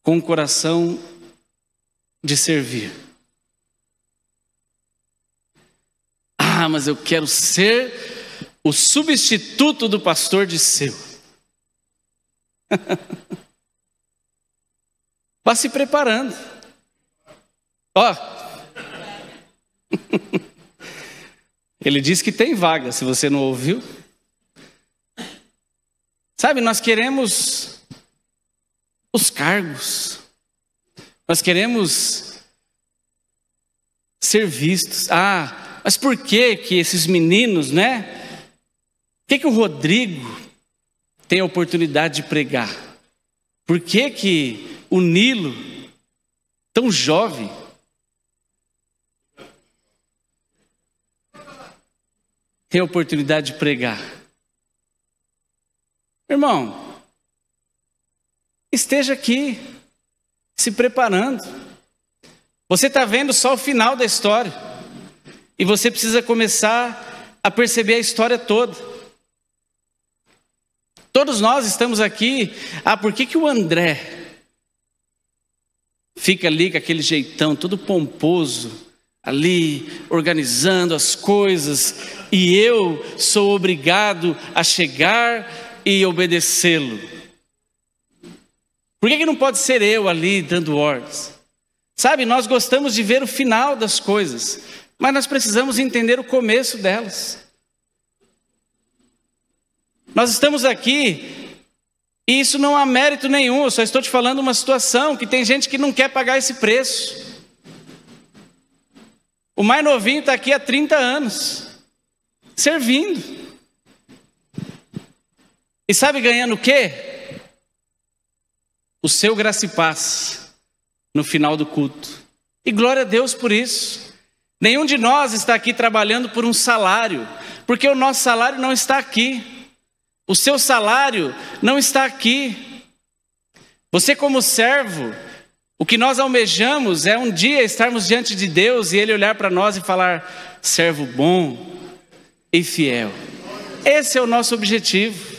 com o coração de servir? Ah, mas eu quero ser o substituto do pastor de seu. Vá se preparando. Ó. Ele diz que tem vaga, se você não ouviu. Sabe, nós queremos os cargos. Nós queremos ser vistos. Ah, mas por que que esses meninos, né? que, que o Rodrigo tem a oportunidade de pregar? Por que, que o Nilo, tão jovem, tem a oportunidade de pregar? Irmão, esteja aqui, se preparando. Você está vendo só o final da história. E você precisa começar a perceber a história toda. Todos nós estamos aqui. Ah, por que, que o André fica ali com aquele jeitão todo pomposo, ali organizando as coisas, e eu sou obrigado a chegar e obedecê-lo? Por que, que não pode ser eu ali dando ordens? Sabe, nós gostamos de ver o final das coisas, mas nós precisamos entender o começo delas. Nós estamos aqui e isso não há mérito nenhum, eu só estou te falando uma situação que tem gente que não quer pagar esse preço. O mais novinho está aqui há 30 anos, servindo. E sabe ganhando o quê? O seu graça e paz no final do culto. E glória a Deus por isso. Nenhum de nós está aqui trabalhando por um salário, porque o nosso salário não está aqui. O seu salário não está aqui. Você, como servo, o que nós almejamos é um dia estarmos diante de Deus e Ele olhar para nós e falar: servo bom e fiel. Esse é o nosso objetivo.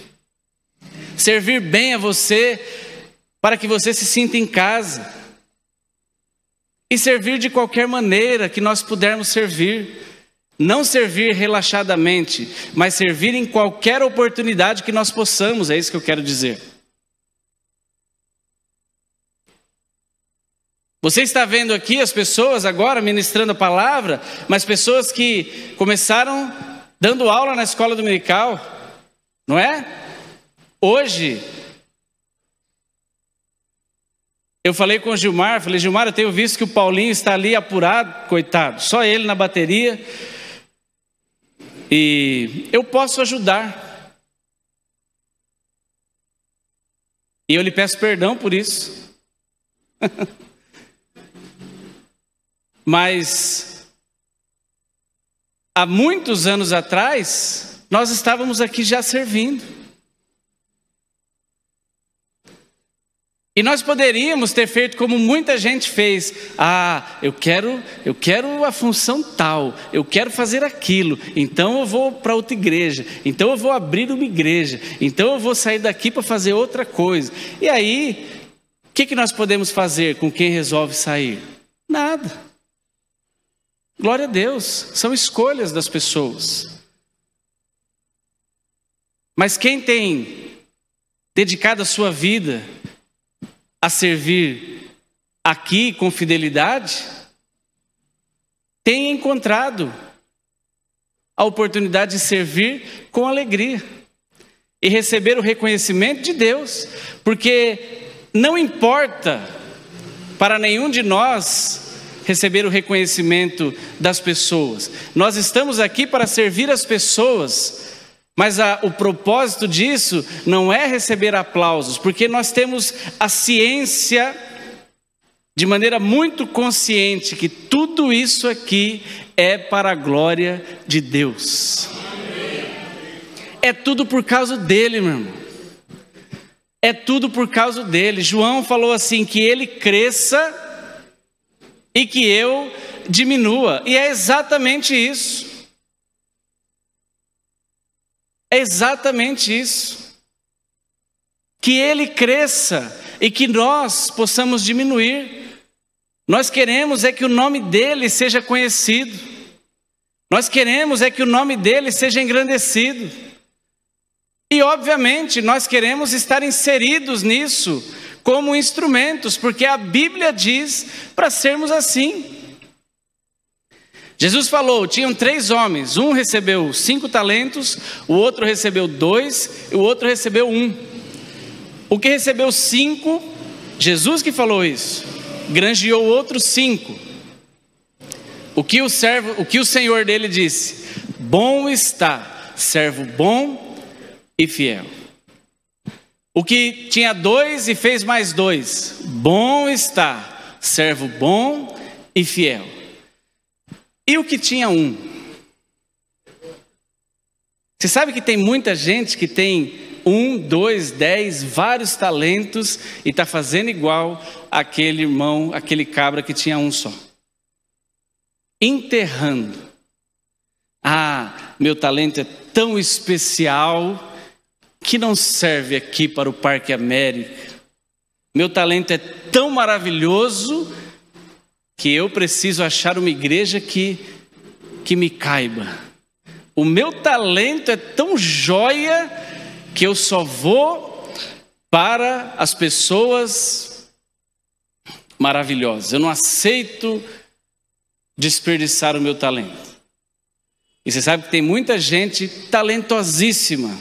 Servir bem a você para que você se sinta em casa. E servir de qualquer maneira que nós pudermos servir. Não servir relaxadamente, mas servir em qualquer oportunidade que nós possamos, é isso que eu quero dizer. Você está vendo aqui as pessoas agora ministrando a palavra, mas pessoas que começaram dando aula na escola dominical, não é? Hoje, eu falei com o Gilmar, falei, Gilmar, eu tenho visto que o Paulinho está ali apurado, coitado, só ele na bateria e eu posso ajudar. E eu lhe peço perdão por isso. Mas há muitos anos atrás, nós estávamos aqui já servindo. E nós poderíamos ter feito como muita gente fez. Ah, eu quero, eu quero a função tal, eu quero fazer aquilo. Então eu vou para outra igreja. Então eu vou abrir uma igreja. Então eu vou sair daqui para fazer outra coisa. E aí, o que, que nós podemos fazer com quem resolve sair? Nada. Glória a Deus. São escolhas das pessoas. Mas quem tem dedicado a sua vida a servir aqui com fidelidade, tem encontrado a oportunidade de servir com alegria e receber o reconhecimento de Deus, porque não importa para nenhum de nós receber o reconhecimento das pessoas. Nós estamos aqui para servir as pessoas mas a, o propósito disso não é receber aplausos, porque nós temos a ciência de maneira muito consciente que tudo isso aqui é para a glória de Deus. É tudo por causa dele, meu irmão. É tudo por causa dele. João falou assim: que ele cresça e que eu diminua. E é exatamente isso. É exatamente isso. Que ele cresça e que nós possamos diminuir. Nós queremos é que o nome dele seja conhecido. Nós queremos é que o nome dele seja engrandecido. E, obviamente, nós queremos estar inseridos nisso como instrumentos, porque a Bíblia diz para sermos assim. Jesus falou: tinham três homens, um recebeu cinco talentos, o outro recebeu dois, e o outro recebeu um. O que recebeu cinco, Jesus que falou isso, grangeou outros cinco. O que o, servo, o que o Senhor dele disse? Bom está, servo bom e fiel. O que tinha dois e fez mais dois, bom está, servo bom e fiel. E o que tinha um? Você sabe que tem muita gente que tem um, dois, dez, vários talentos e está fazendo igual aquele irmão, aquele cabra que tinha um só. Enterrando. Ah, meu talento é tão especial que não serve aqui para o Parque América. Meu talento é tão maravilhoso que eu preciso achar uma igreja que, que me caiba. O meu talento é tão joia que eu só vou para as pessoas maravilhosas. Eu não aceito desperdiçar o meu talento. E você sabe que tem muita gente talentosíssima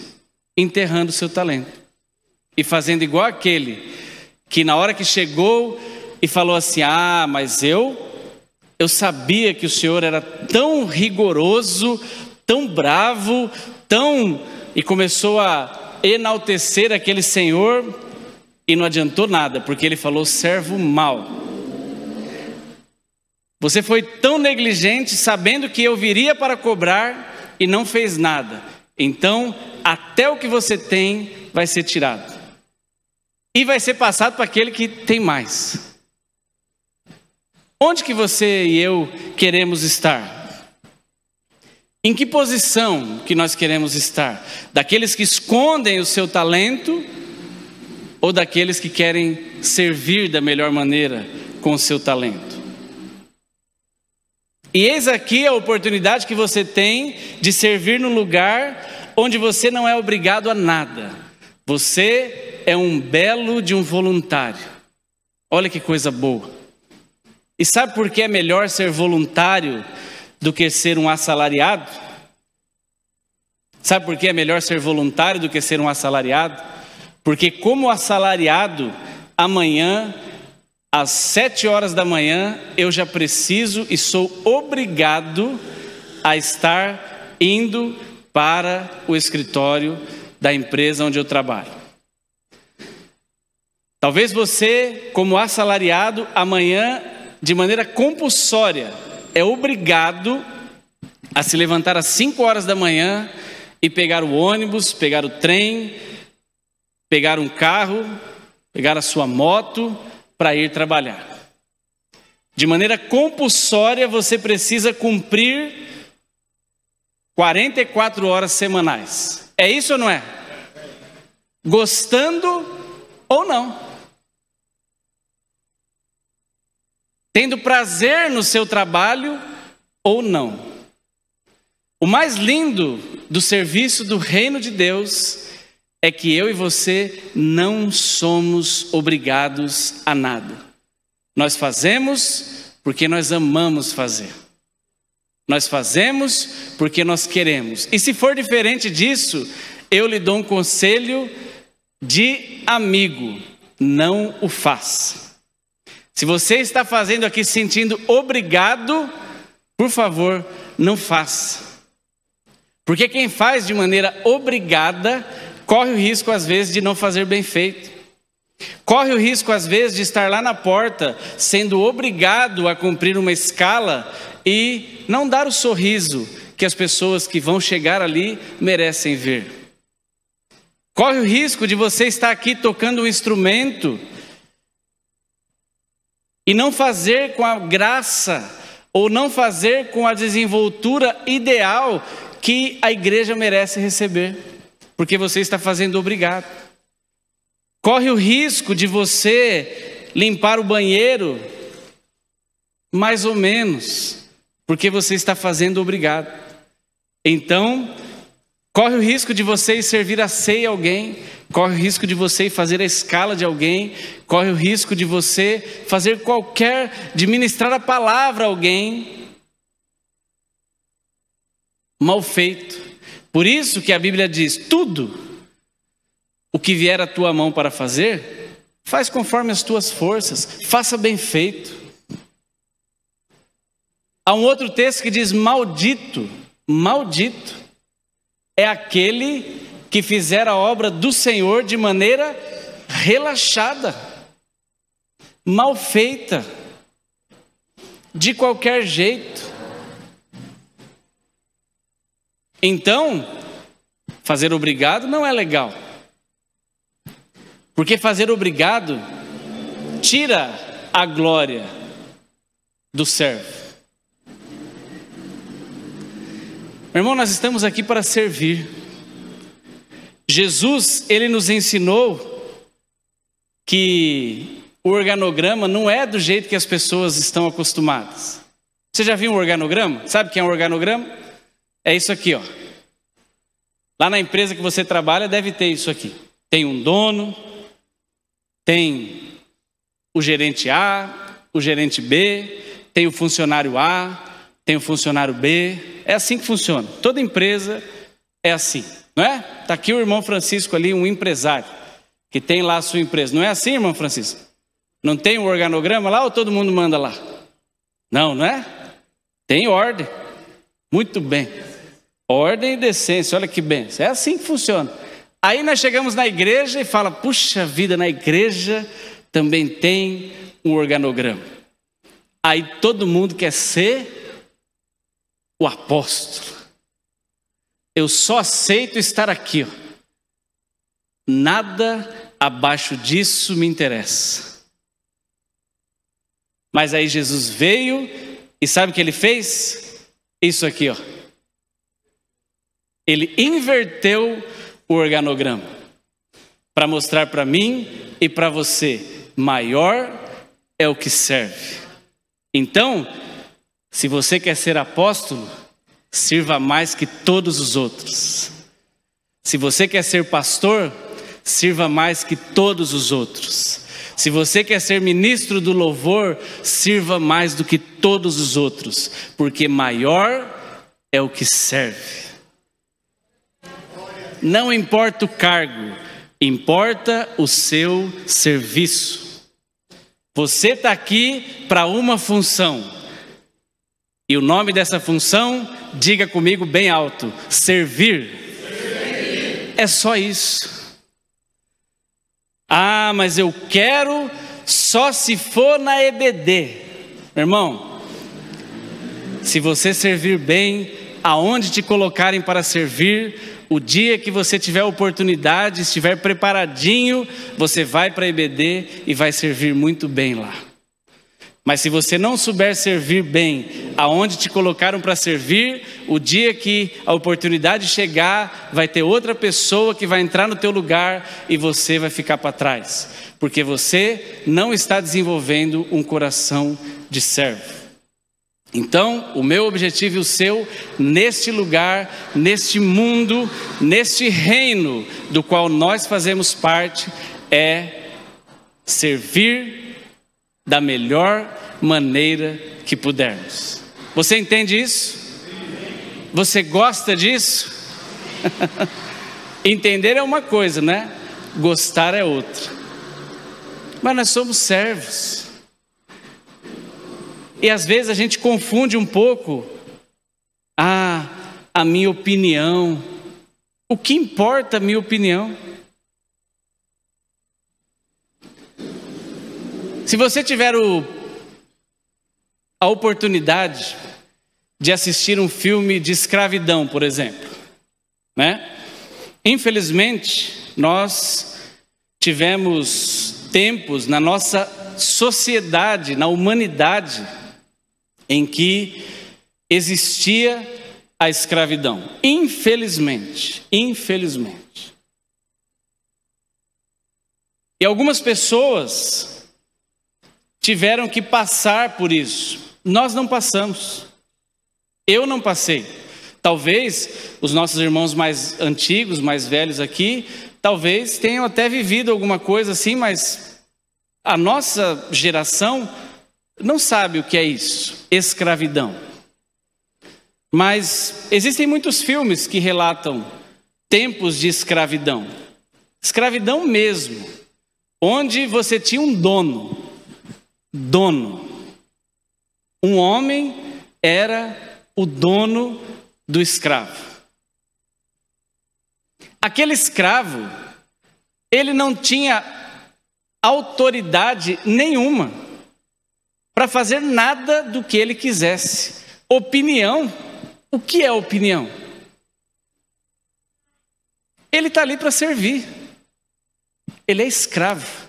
enterrando seu talento e fazendo igual aquele que na hora que chegou e falou assim: Ah, mas eu, eu sabia que o Senhor era tão rigoroso, tão bravo, tão. E começou a enaltecer aquele Senhor e não adiantou nada, porque ele falou: servo mal. Você foi tão negligente, sabendo que eu viria para cobrar e não fez nada. Então, até o que você tem vai ser tirado. E vai ser passado para aquele que tem mais. Onde que você e eu queremos estar? Em que posição que nós queremos estar? Daqueles que escondem o seu talento ou daqueles que querem servir da melhor maneira com o seu talento? E eis aqui a oportunidade que você tem de servir no lugar onde você não é obrigado a nada. Você é um belo de um voluntário. Olha que coisa boa. E sabe por que é melhor ser voluntário do que ser um assalariado? Sabe por que é melhor ser voluntário do que ser um assalariado? Porque, como assalariado, amanhã, às sete horas da manhã, eu já preciso e sou obrigado a estar indo para o escritório da empresa onde eu trabalho. Talvez você, como assalariado, amanhã de maneira compulsória, é obrigado a se levantar às 5 horas da manhã e pegar o ônibus, pegar o trem, pegar um carro, pegar a sua moto para ir trabalhar. De maneira compulsória, você precisa cumprir 44 horas semanais. É isso ou não é? Gostando ou não? tendo prazer no seu trabalho ou não. O mais lindo do serviço do reino de Deus é que eu e você não somos obrigados a nada. Nós fazemos porque nós amamos fazer. Nós fazemos porque nós queremos. E se for diferente disso, eu lhe dou um conselho de amigo: não o faça. Se você está fazendo aqui sentindo obrigado, por favor, não faça. Porque quem faz de maneira obrigada, corre o risco às vezes de não fazer bem feito. Corre o risco às vezes de estar lá na porta sendo obrigado a cumprir uma escala e não dar o sorriso que as pessoas que vão chegar ali merecem ver. Corre o risco de você estar aqui tocando um instrumento e não fazer com a graça, ou não fazer com a desenvoltura ideal que a igreja merece receber, porque você está fazendo obrigado. Corre o risco de você limpar o banheiro, mais ou menos, porque você está fazendo obrigado. Então, Corre o risco de você servir a ceia a alguém, corre o risco de você fazer a escala de alguém, corre o risco de você fazer qualquer, de ministrar a palavra a alguém. Mal feito. Por isso que a Bíblia diz: tudo o que vier à tua mão para fazer, faz conforme as tuas forças, faça bem feito. Há um outro texto que diz: maldito, maldito é aquele que fizer a obra do Senhor de maneira relaxada, mal feita, de qualquer jeito. Então, fazer obrigado não é legal. Porque fazer obrigado tira a glória do servo. Meu irmão, nós estamos aqui para servir. Jesus, ele nos ensinou que o organograma não é do jeito que as pessoas estão acostumadas. Você já viu um organograma? Sabe o que é um organograma? É isso aqui, ó. Lá na empresa que você trabalha deve ter isso aqui. Tem um dono, tem o gerente A, o gerente B, tem o funcionário A, tem o funcionário B. É assim que funciona. Toda empresa é assim, não é? Está aqui o irmão Francisco ali, um empresário, que tem lá a sua empresa. Não é assim, irmão Francisco? Não tem um organograma lá ou todo mundo manda lá? Não, não é? Tem ordem. Muito bem. Ordem e decência, olha que benção. É assim que funciona. Aí nós chegamos na igreja e fala: puxa vida, na igreja também tem um organograma. Aí todo mundo quer ser o apóstolo. Eu só aceito estar aqui. Ó. Nada abaixo disso me interessa. Mas aí Jesus veio e sabe o que ele fez? Isso aqui, ó. Ele inverteu o organograma para mostrar para mim e para você: maior é o que serve. Então, se você quer ser apóstolo, sirva mais que todos os outros. Se você quer ser pastor, sirva mais que todos os outros. Se você quer ser ministro do louvor, sirva mais do que todos os outros, porque maior é o que serve. Não importa o cargo, importa o seu serviço. Você está aqui para uma função e o nome dessa função, diga comigo bem alto: servir. servir. É só isso. Ah, mas eu quero só se for na EBD. Irmão, se você servir bem, aonde te colocarem para servir, o dia que você tiver oportunidade, estiver preparadinho, você vai para a EBD e vai servir muito bem lá. Mas se você não souber servir bem aonde te colocaram para servir, o dia que a oportunidade chegar, vai ter outra pessoa que vai entrar no teu lugar e você vai ficar para trás, porque você não está desenvolvendo um coração de servo. Então, o meu objetivo e o seu neste lugar, neste mundo, neste reino do qual nós fazemos parte é servir da melhor maneira que pudermos. Você entende isso? Você gosta disso? Entender é uma coisa, né? Gostar é outra. Mas nós somos servos. E às vezes a gente confunde um pouco ah, a minha opinião. O que importa a minha opinião? Se você tiver o, a oportunidade de assistir um filme de escravidão, por exemplo, né? Infelizmente, nós tivemos tempos na nossa sociedade, na humanidade, em que existia a escravidão. Infelizmente, infelizmente. E algumas pessoas tiveram que passar por isso. Nós não passamos. Eu não passei. Talvez os nossos irmãos mais antigos, mais velhos aqui, talvez tenham até vivido alguma coisa assim, mas a nossa geração não sabe o que é isso escravidão. Mas existem muitos filmes que relatam tempos de escravidão escravidão mesmo, onde você tinha um dono dono. Um homem era o dono do escravo. Aquele escravo, ele não tinha autoridade nenhuma para fazer nada do que ele quisesse. Opinião, o que é opinião? Ele está ali para servir, ele é escravo.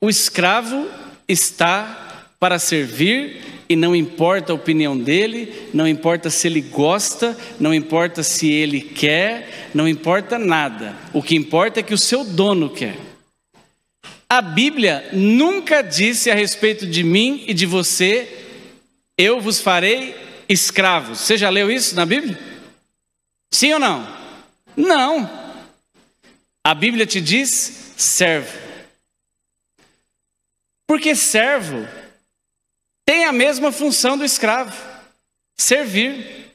O escravo está para servir e não importa a opinião dele, não importa se ele gosta, não importa se ele quer, não importa nada. O que importa é que o seu dono quer. A Bíblia nunca disse a respeito de mim e de você, eu vos farei escravos. Você já leu isso na Bíblia? Sim ou não? Não. A Bíblia te diz servo. Porque servo tem a mesma função do escravo: servir.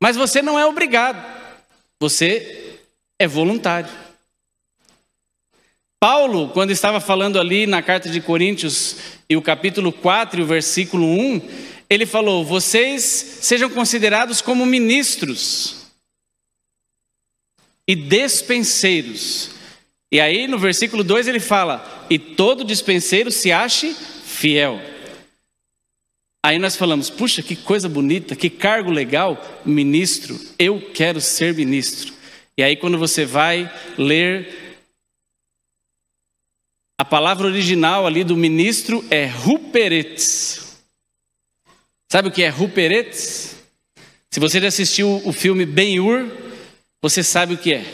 Mas você não é obrigado, você é voluntário. Paulo, quando estava falando ali na carta de Coríntios, e o capítulo 4 e o versículo 1, ele falou: Vocês sejam considerados como ministros e despenseiros e aí no versículo 2 ele fala: E todo dispenseiro se ache fiel. Aí nós falamos: Puxa, que coisa bonita, que cargo legal, ministro. Eu quero ser ministro. E aí quando você vai ler. A palavra original ali do ministro é ruperetes. Sabe o que é ruperetes? Se você já assistiu o filme Ben-Hur, você sabe o que é.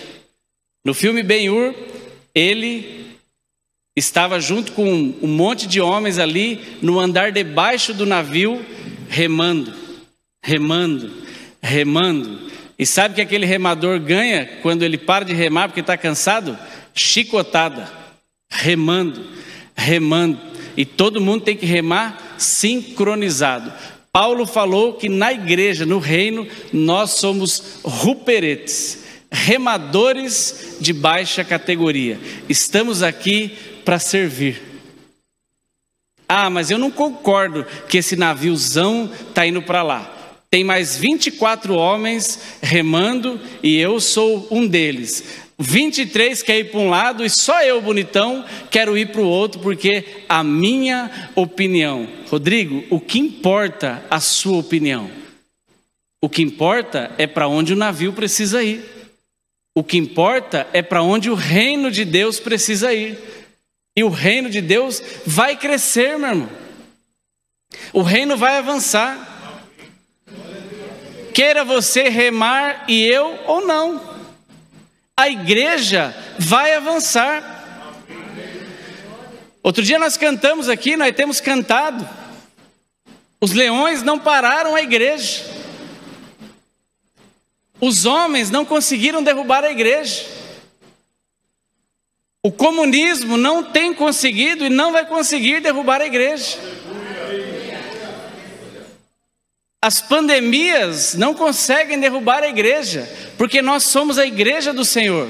No filme Ben-Hur, ele estava junto com um monte de homens ali no andar debaixo do navio, remando, remando, remando. E sabe o que aquele remador ganha quando ele para de remar porque está cansado? Chicotada, remando, remando. E todo mundo tem que remar sincronizado. Paulo falou que na igreja, no reino, nós somos ruperetes remadores de baixa categoria. Estamos aqui para servir. Ah, mas eu não concordo que esse naviozão está indo para lá. Tem mais 24 homens remando e eu sou um deles. 23 quer ir para um lado e só eu, bonitão, quero ir para o outro, porque a minha opinião. Rodrigo, o que importa a sua opinião? O que importa é para onde o navio precisa ir. O que importa é para onde o reino de Deus precisa ir. E o reino de Deus vai crescer, meu irmão. O reino vai avançar. Queira você remar e eu ou não. A igreja vai avançar. Outro dia nós cantamos aqui, nós temos cantado. Os leões não pararam a igreja. Os homens não conseguiram derrubar a igreja. O comunismo não tem conseguido e não vai conseguir derrubar a igreja. As pandemias não conseguem derrubar a igreja, porque nós somos a igreja do Senhor.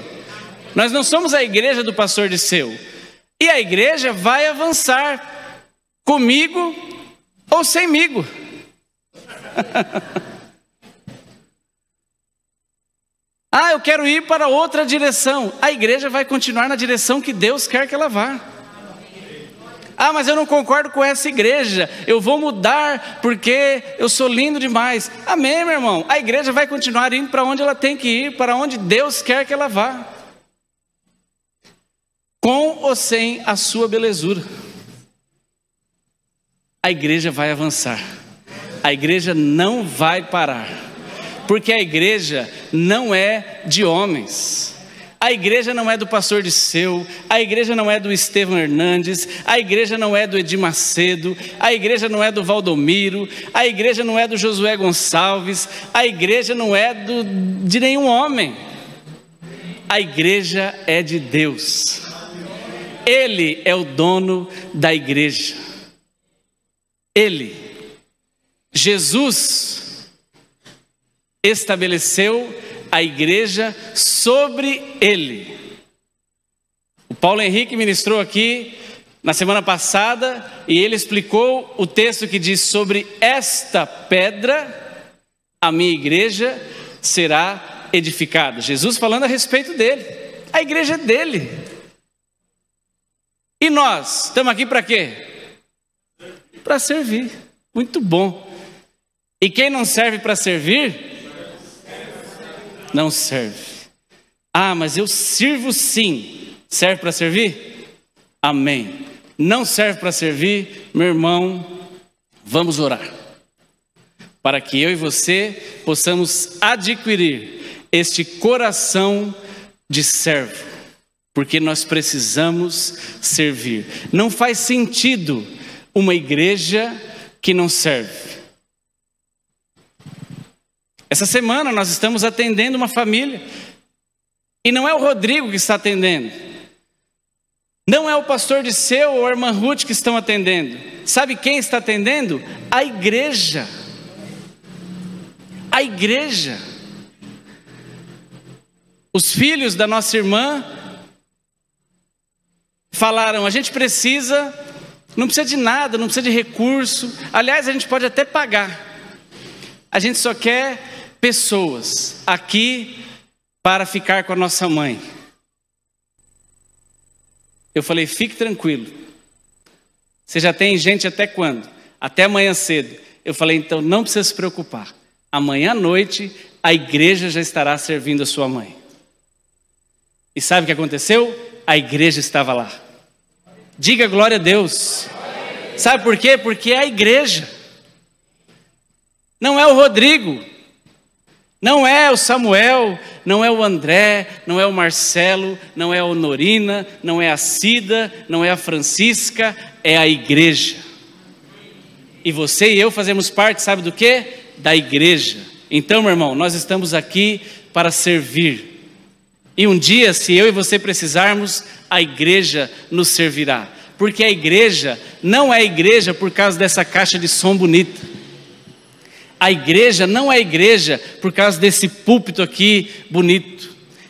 Nós não somos a igreja do pastor de seu. E a igreja vai avançar comigo ou semigo. Ah, eu quero ir para outra direção. A igreja vai continuar na direção que Deus quer que ela vá. Ah, mas eu não concordo com essa igreja. Eu vou mudar porque eu sou lindo demais. Amém, meu irmão. A igreja vai continuar indo para onde ela tem que ir, para onde Deus quer que ela vá. Com ou sem a sua belezura. A igreja vai avançar. A igreja não vai parar porque a igreja não é de homens. A igreja não é do pastor de seu, a igreja não é do Estevão Hernandes, a igreja não é do Edir Macedo, a igreja não é do Valdomiro, a igreja não é do Josué Gonçalves, a igreja não é do, de nenhum homem. A igreja é de Deus. Ele é o dono da igreja. Ele, Jesus, estabeleceu a igreja sobre ele. O Paulo Henrique ministrou aqui na semana passada e ele explicou o texto que diz: Sobre esta pedra a minha igreja será edificada. Jesus falando a respeito dele, a igreja é dele. E nós estamos aqui para quê? Para servir. Muito bom. E quem não serve para servir, não serve. Ah, mas eu sirvo sim. Serve para servir? Amém. Não serve para servir, meu irmão, vamos orar. Para que eu e você possamos adquirir este coração de servo, porque nós precisamos servir. Não faz sentido uma igreja que não serve. Essa semana nós estamos atendendo uma família. E não é o Rodrigo que está atendendo. Não é o pastor de seu ou a irmã Ruth que estão atendendo. Sabe quem está atendendo? A igreja. A igreja. Os filhos da nossa irmã falaram: a gente precisa, não precisa de nada, não precisa de recurso. Aliás, a gente pode até pagar. A gente só quer pessoas aqui para ficar com a nossa mãe. Eu falei: fique tranquilo. Você já tem gente até quando? Até amanhã cedo. Eu falei: então não precisa se preocupar. Amanhã à noite a igreja já estará servindo a sua mãe. E sabe o que aconteceu? A igreja estava lá. Diga glória a Deus. Sabe por quê? Porque é a igreja. Não é o Rodrigo, não é o Samuel, não é o André, não é o Marcelo, não é a Honorina, não é a Cida, não é a Francisca, é a igreja. E você e eu fazemos parte, sabe do que? Da igreja. Então, meu irmão, nós estamos aqui para servir. E um dia, se eu e você precisarmos, a igreja nos servirá. Porque a igreja não é igreja por causa dessa caixa de som bonita a igreja não é igreja por causa desse púlpito aqui bonito.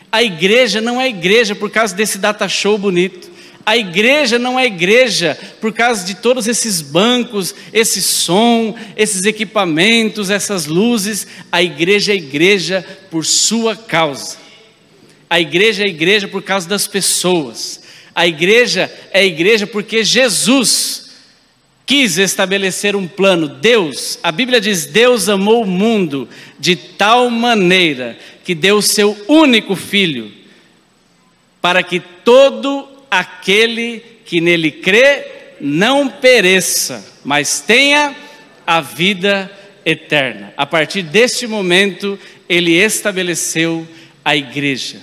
A igreja não é igreja por causa desse data show bonito. A igreja não é igreja por causa de todos esses bancos, esse som, esses equipamentos, essas luzes. A igreja é igreja por sua causa. A igreja é igreja por causa das pessoas. A igreja é igreja porque Jesus quis estabelecer um plano. Deus, a Bíblia diz: Deus amou o mundo de tal maneira que deu seu único filho, para que todo aquele que nele crê não pereça, mas tenha a vida eterna. A partir deste momento, ele estabeleceu a igreja.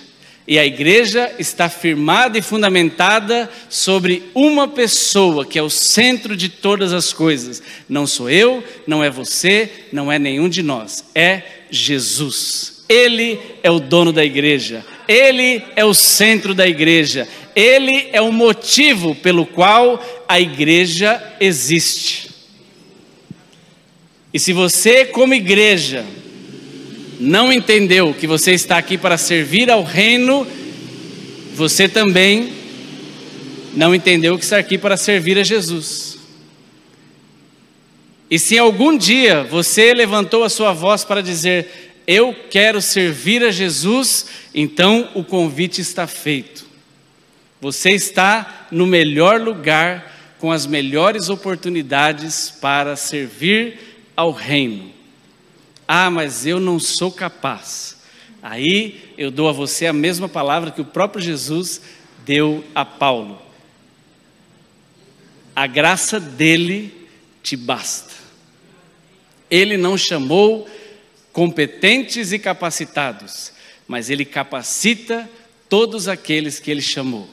E a igreja está firmada e fundamentada sobre uma pessoa que é o centro de todas as coisas. Não sou eu, não é você, não é nenhum de nós. É Jesus. Ele é o dono da igreja. Ele é o centro da igreja. Ele é o motivo pelo qual a igreja existe. E se você, como igreja, não entendeu que você está aqui para servir ao reino, você também não entendeu que está aqui para servir a Jesus. E se algum dia você levantou a sua voz para dizer: Eu quero servir a Jesus, então o convite está feito. Você está no melhor lugar, com as melhores oportunidades para servir ao Reino. Ah, mas eu não sou capaz. Aí eu dou a você a mesma palavra que o próprio Jesus deu a Paulo. A graça dele te basta. Ele não chamou competentes e capacitados, mas ele capacita todos aqueles que ele chamou.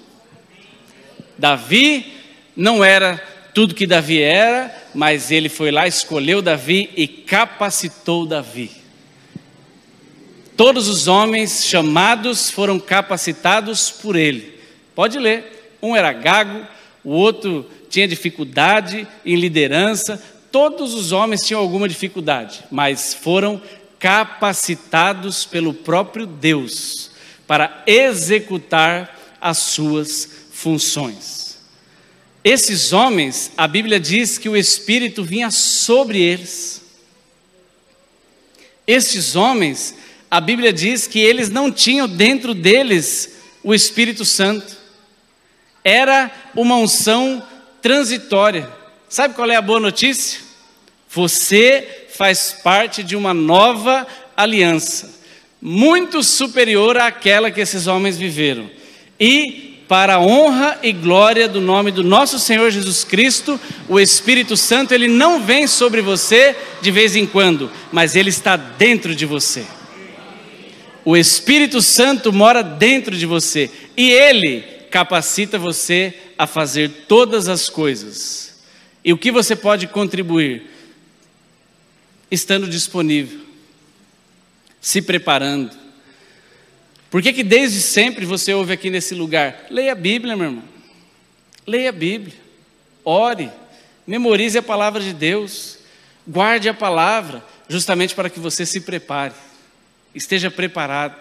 Davi não era tudo que Davi era, mas ele foi lá, escolheu Davi e capacitou Davi. Todos os homens chamados foram capacitados por ele. Pode ler. Um era gago, o outro tinha dificuldade em liderança. Todos os homens tinham alguma dificuldade, mas foram capacitados pelo próprio Deus para executar as suas funções. Esses homens, a Bíblia diz que o Espírito vinha sobre eles. Esses homens, a Bíblia diz que eles não tinham dentro deles o Espírito Santo. Era uma unção transitória. Sabe qual é a boa notícia? Você faz parte de uma nova aliança, muito superior àquela que esses homens viveram. E para a honra e glória do nome do nosso Senhor Jesus Cristo, o Espírito Santo, ele não vem sobre você de vez em quando, mas ele está dentro de você. O Espírito Santo mora dentro de você e ele capacita você a fazer todas as coisas. E o que você pode contribuir? Estando disponível, se preparando, por que, que desde sempre você ouve aqui nesse lugar? Leia a Bíblia, meu irmão. Leia a Bíblia. Ore. Memorize a palavra de Deus. Guarde a palavra, justamente para que você se prepare. Esteja preparado.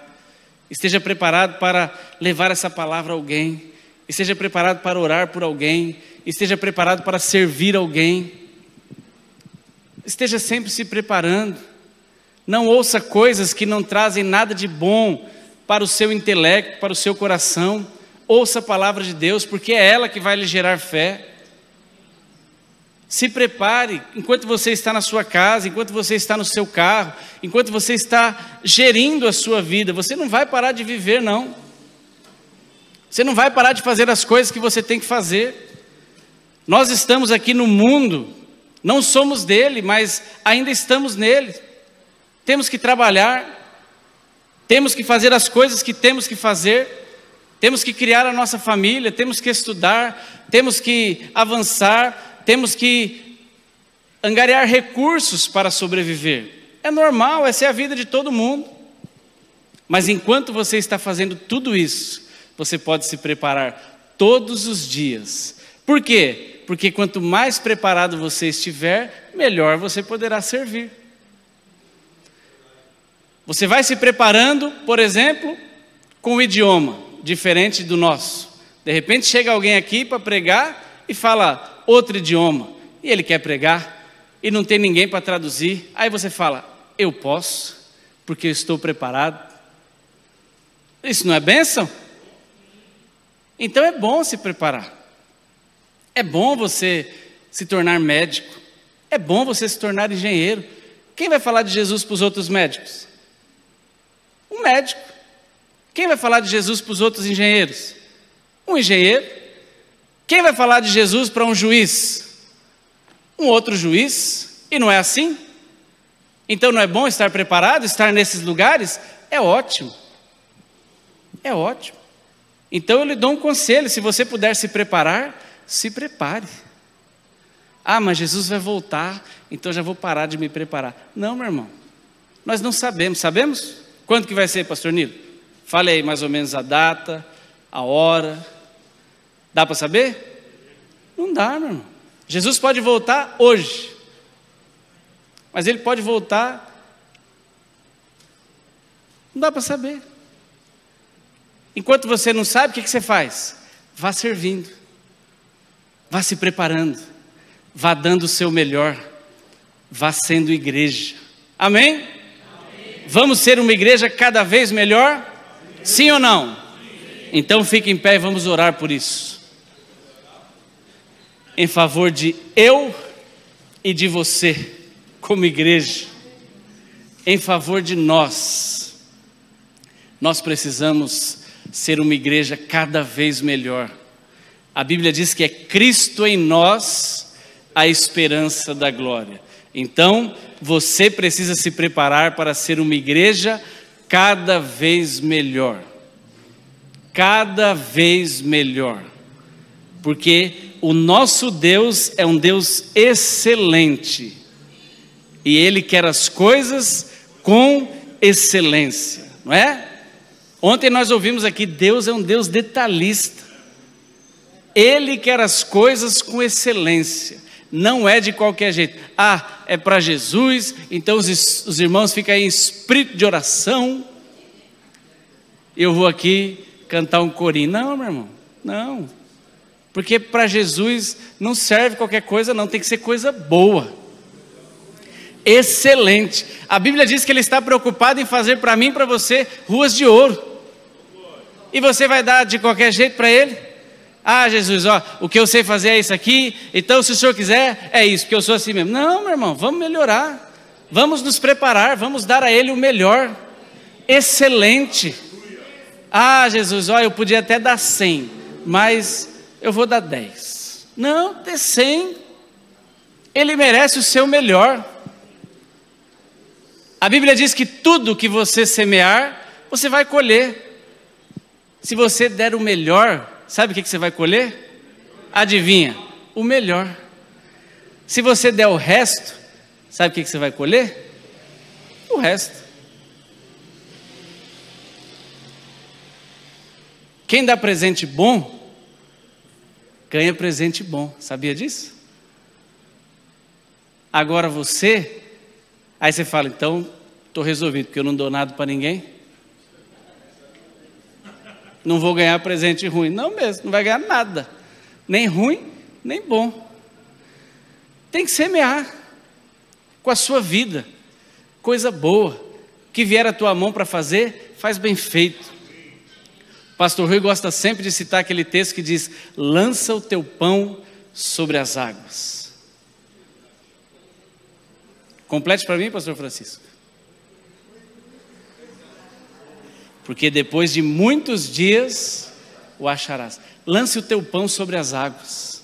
Esteja preparado para levar essa palavra a alguém. Esteja preparado para orar por alguém. Esteja preparado para servir alguém. Esteja sempre se preparando. Não ouça coisas que não trazem nada de bom para o seu intelecto, para o seu coração. Ouça a palavra de Deus, porque é ela que vai lhe gerar fé. Se prepare, enquanto você está na sua casa, enquanto você está no seu carro, enquanto você está gerindo a sua vida, você não vai parar de viver, não. Você não vai parar de fazer as coisas que você tem que fazer. Nós estamos aqui no mundo, não somos dele, mas ainda estamos nele. Temos que trabalhar, temos que fazer as coisas que temos que fazer, temos que criar a nossa família, temos que estudar, temos que avançar, temos que angariar recursos para sobreviver. É normal, essa é a vida de todo mundo. Mas enquanto você está fazendo tudo isso, você pode se preparar todos os dias. Por quê? Porque quanto mais preparado você estiver, melhor você poderá servir. Você vai se preparando, por exemplo, com um idioma diferente do nosso. De repente chega alguém aqui para pregar e fala outro idioma, e ele quer pregar e não tem ninguém para traduzir. Aí você fala: "Eu posso, porque eu estou preparado". Isso não é bênção? Então é bom se preparar. É bom você se tornar médico. É bom você se tornar engenheiro. Quem vai falar de Jesus para os outros médicos? Um médico. Quem vai falar de Jesus para os outros engenheiros? Um engenheiro. Quem vai falar de Jesus para um juiz? Um outro juiz. E não é assim? Então não é bom estar preparado, estar nesses lugares? É ótimo. É ótimo. Então eu lhe dou um conselho: se você puder se preparar, se prepare. Ah, mas Jesus vai voltar, então já vou parar de me preparar. Não, meu irmão. Nós não sabemos, sabemos? Quanto que vai ser, pastor Nilo? Fale aí mais ou menos a data, a hora. Dá para saber? Não dá, irmão. Jesus pode voltar hoje. Mas ele pode voltar. Não dá para saber. Enquanto você não sabe, o que, que você faz? Vá servindo, vá se preparando, vá dando o seu melhor, vá sendo igreja. Amém? Vamos ser uma igreja cada vez melhor? Sim ou não? Então fique em pé e vamos orar por isso. Em favor de eu e de você, como igreja, em favor de nós. Nós precisamos ser uma igreja cada vez melhor. A Bíblia diz que é Cristo em nós a esperança da glória. Então, você precisa se preparar para ser uma igreja cada vez melhor. Cada vez melhor. Porque o nosso Deus é um Deus excelente. E ele quer as coisas com excelência, não é? Ontem nós ouvimos aqui: Deus é um Deus detalhista. Ele quer as coisas com excelência. Não é de qualquer jeito. Ah, é para Jesus, então os, os irmãos ficam aí em espírito de oração. Eu vou aqui cantar um corinho. Não, meu irmão, não. Porque para Jesus não serve qualquer coisa, não, tem que ser coisa boa. Excelente. A Bíblia diz que ele está preocupado em fazer para mim e para você ruas de ouro. E você vai dar de qualquer jeito para ele? Ah, Jesus, ó, o que eu sei fazer é isso aqui, então se o senhor quiser, é isso, porque eu sou assim mesmo. Não, meu irmão, vamos melhorar. Vamos nos preparar, vamos dar a ele o melhor. Excelente. Ah, Jesus, ó, eu podia até dar 100, mas eu vou dar 10. Não, ter 100. Ele merece o seu melhor. A Bíblia diz que tudo que você semear, você vai colher. Se você der o melhor, sabe o que você vai colher? Adivinha? O melhor. Se você der o resto, sabe o que você vai colher? O resto. Quem dá presente bom, ganha presente bom. Sabia disso? Agora você, aí você fala, então, estou resolvido, porque eu não dou nada para ninguém. Não vou ganhar presente ruim. Não mesmo, não vai ganhar nada. Nem ruim, nem bom. Tem que semear com a sua vida. Coisa boa. Que vier a tua mão para fazer, faz bem feito. Pastor Rui gosta sempre de citar aquele texto que diz: lança o teu pão sobre as águas. Complete para mim, Pastor Francisco. porque depois de muitos dias o acharás. Lance o teu pão sobre as águas.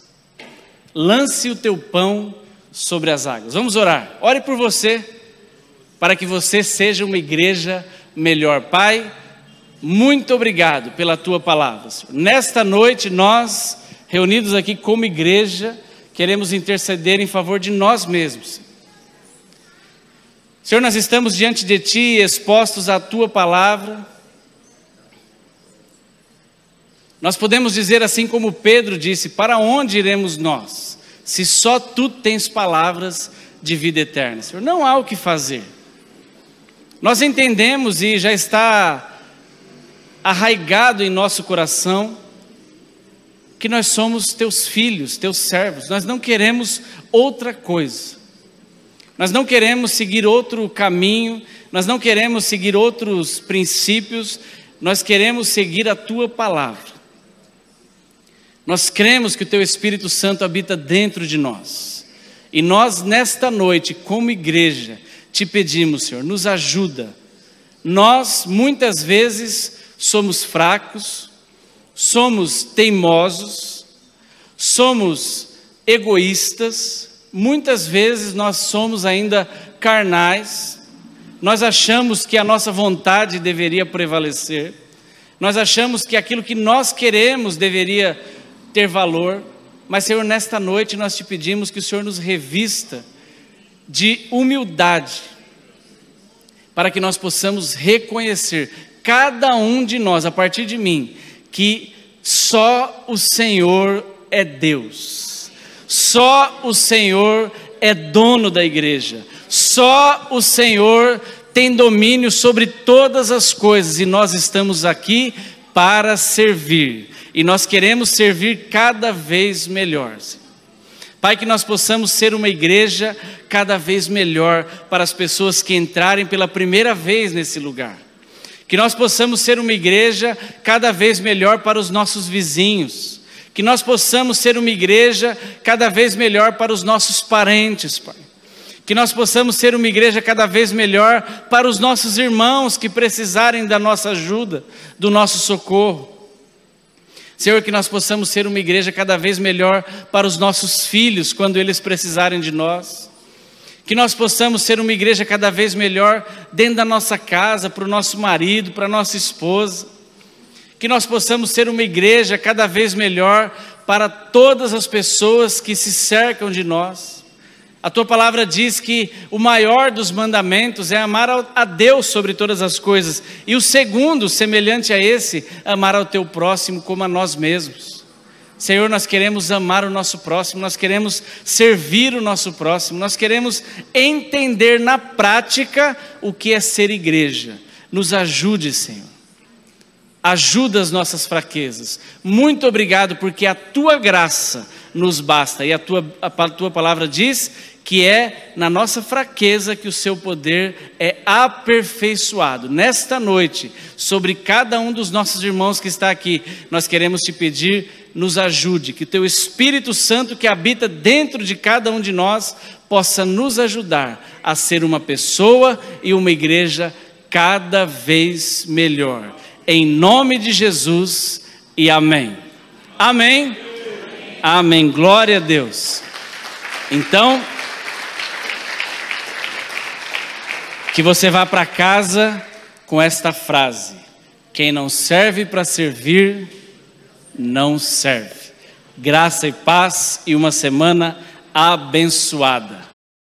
Lance o teu pão sobre as águas. Vamos orar. Ore por você, para que você seja uma igreja melhor. Pai, muito obrigado pela tua palavra. Nesta noite, nós, reunidos aqui como igreja, queremos interceder em favor de nós mesmos. Senhor, nós estamos diante de Ti, expostos à Tua palavra, Nós podemos dizer assim como Pedro disse: Para onde iremos nós, se só tu tens palavras de vida eterna? Senhor, não há o que fazer. Nós entendemos e já está arraigado em nosso coração que nós somos teus filhos, teus servos, nós não queremos outra coisa. Nós não queremos seguir outro caminho, nós não queremos seguir outros princípios, nós queremos seguir a tua palavra. Nós cremos que o Teu Espírito Santo habita dentro de nós. E nós, nesta noite, como igreja, te pedimos, Senhor, nos ajuda. Nós, muitas vezes, somos fracos, somos teimosos, somos egoístas, muitas vezes nós somos ainda carnais, nós achamos que a nossa vontade deveria prevalecer, nós achamos que aquilo que nós queremos deveria prevalecer ter valor, mas, Senhor, nesta noite nós te pedimos que o Senhor nos revista de humildade, para que nós possamos reconhecer, cada um de nós, a partir de mim, que só o Senhor é Deus, só o Senhor é dono da igreja, só o Senhor tem domínio sobre todas as coisas e nós estamos aqui para servir e nós queremos servir cada vez melhor. Senhor. Pai, que nós possamos ser uma igreja cada vez melhor para as pessoas que entrarem pela primeira vez nesse lugar. Que nós possamos ser uma igreja cada vez melhor para os nossos vizinhos. Que nós possamos ser uma igreja cada vez melhor para os nossos parentes, Pai. Que nós possamos ser uma igreja cada vez melhor para os nossos irmãos que precisarem da nossa ajuda, do nosso socorro. Senhor, que nós possamos ser uma igreja cada vez melhor para os nossos filhos quando eles precisarem de nós. Que nós possamos ser uma igreja cada vez melhor dentro da nossa casa, para o nosso marido, para a nossa esposa. Que nós possamos ser uma igreja cada vez melhor para todas as pessoas que se cercam de nós a tua palavra diz que o maior dos mandamentos é amar a Deus sobre todas as coisas, e o segundo, semelhante a esse, amar ao teu próximo como a nós mesmos. Senhor, nós queremos amar o nosso próximo, nós queremos servir o nosso próximo, nós queremos entender na prática o que é ser igreja. Nos ajude, Senhor. Ajuda as nossas fraquezas. Muito obrigado, porque a tua graça nos basta. E a tua, a tua palavra diz que é na nossa fraqueza que o seu poder é aperfeiçoado. Nesta noite, sobre cada um dos nossos irmãos que está aqui, nós queremos te pedir, nos ajude, que teu Espírito Santo que habita dentro de cada um de nós possa nos ajudar a ser uma pessoa e uma igreja cada vez melhor. Em nome de Jesus e amém. Amém. Amém. Glória a Deus. Então, Que você vá para casa com esta frase: Quem não serve para servir, não serve. Graça e paz e uma semana abençoada.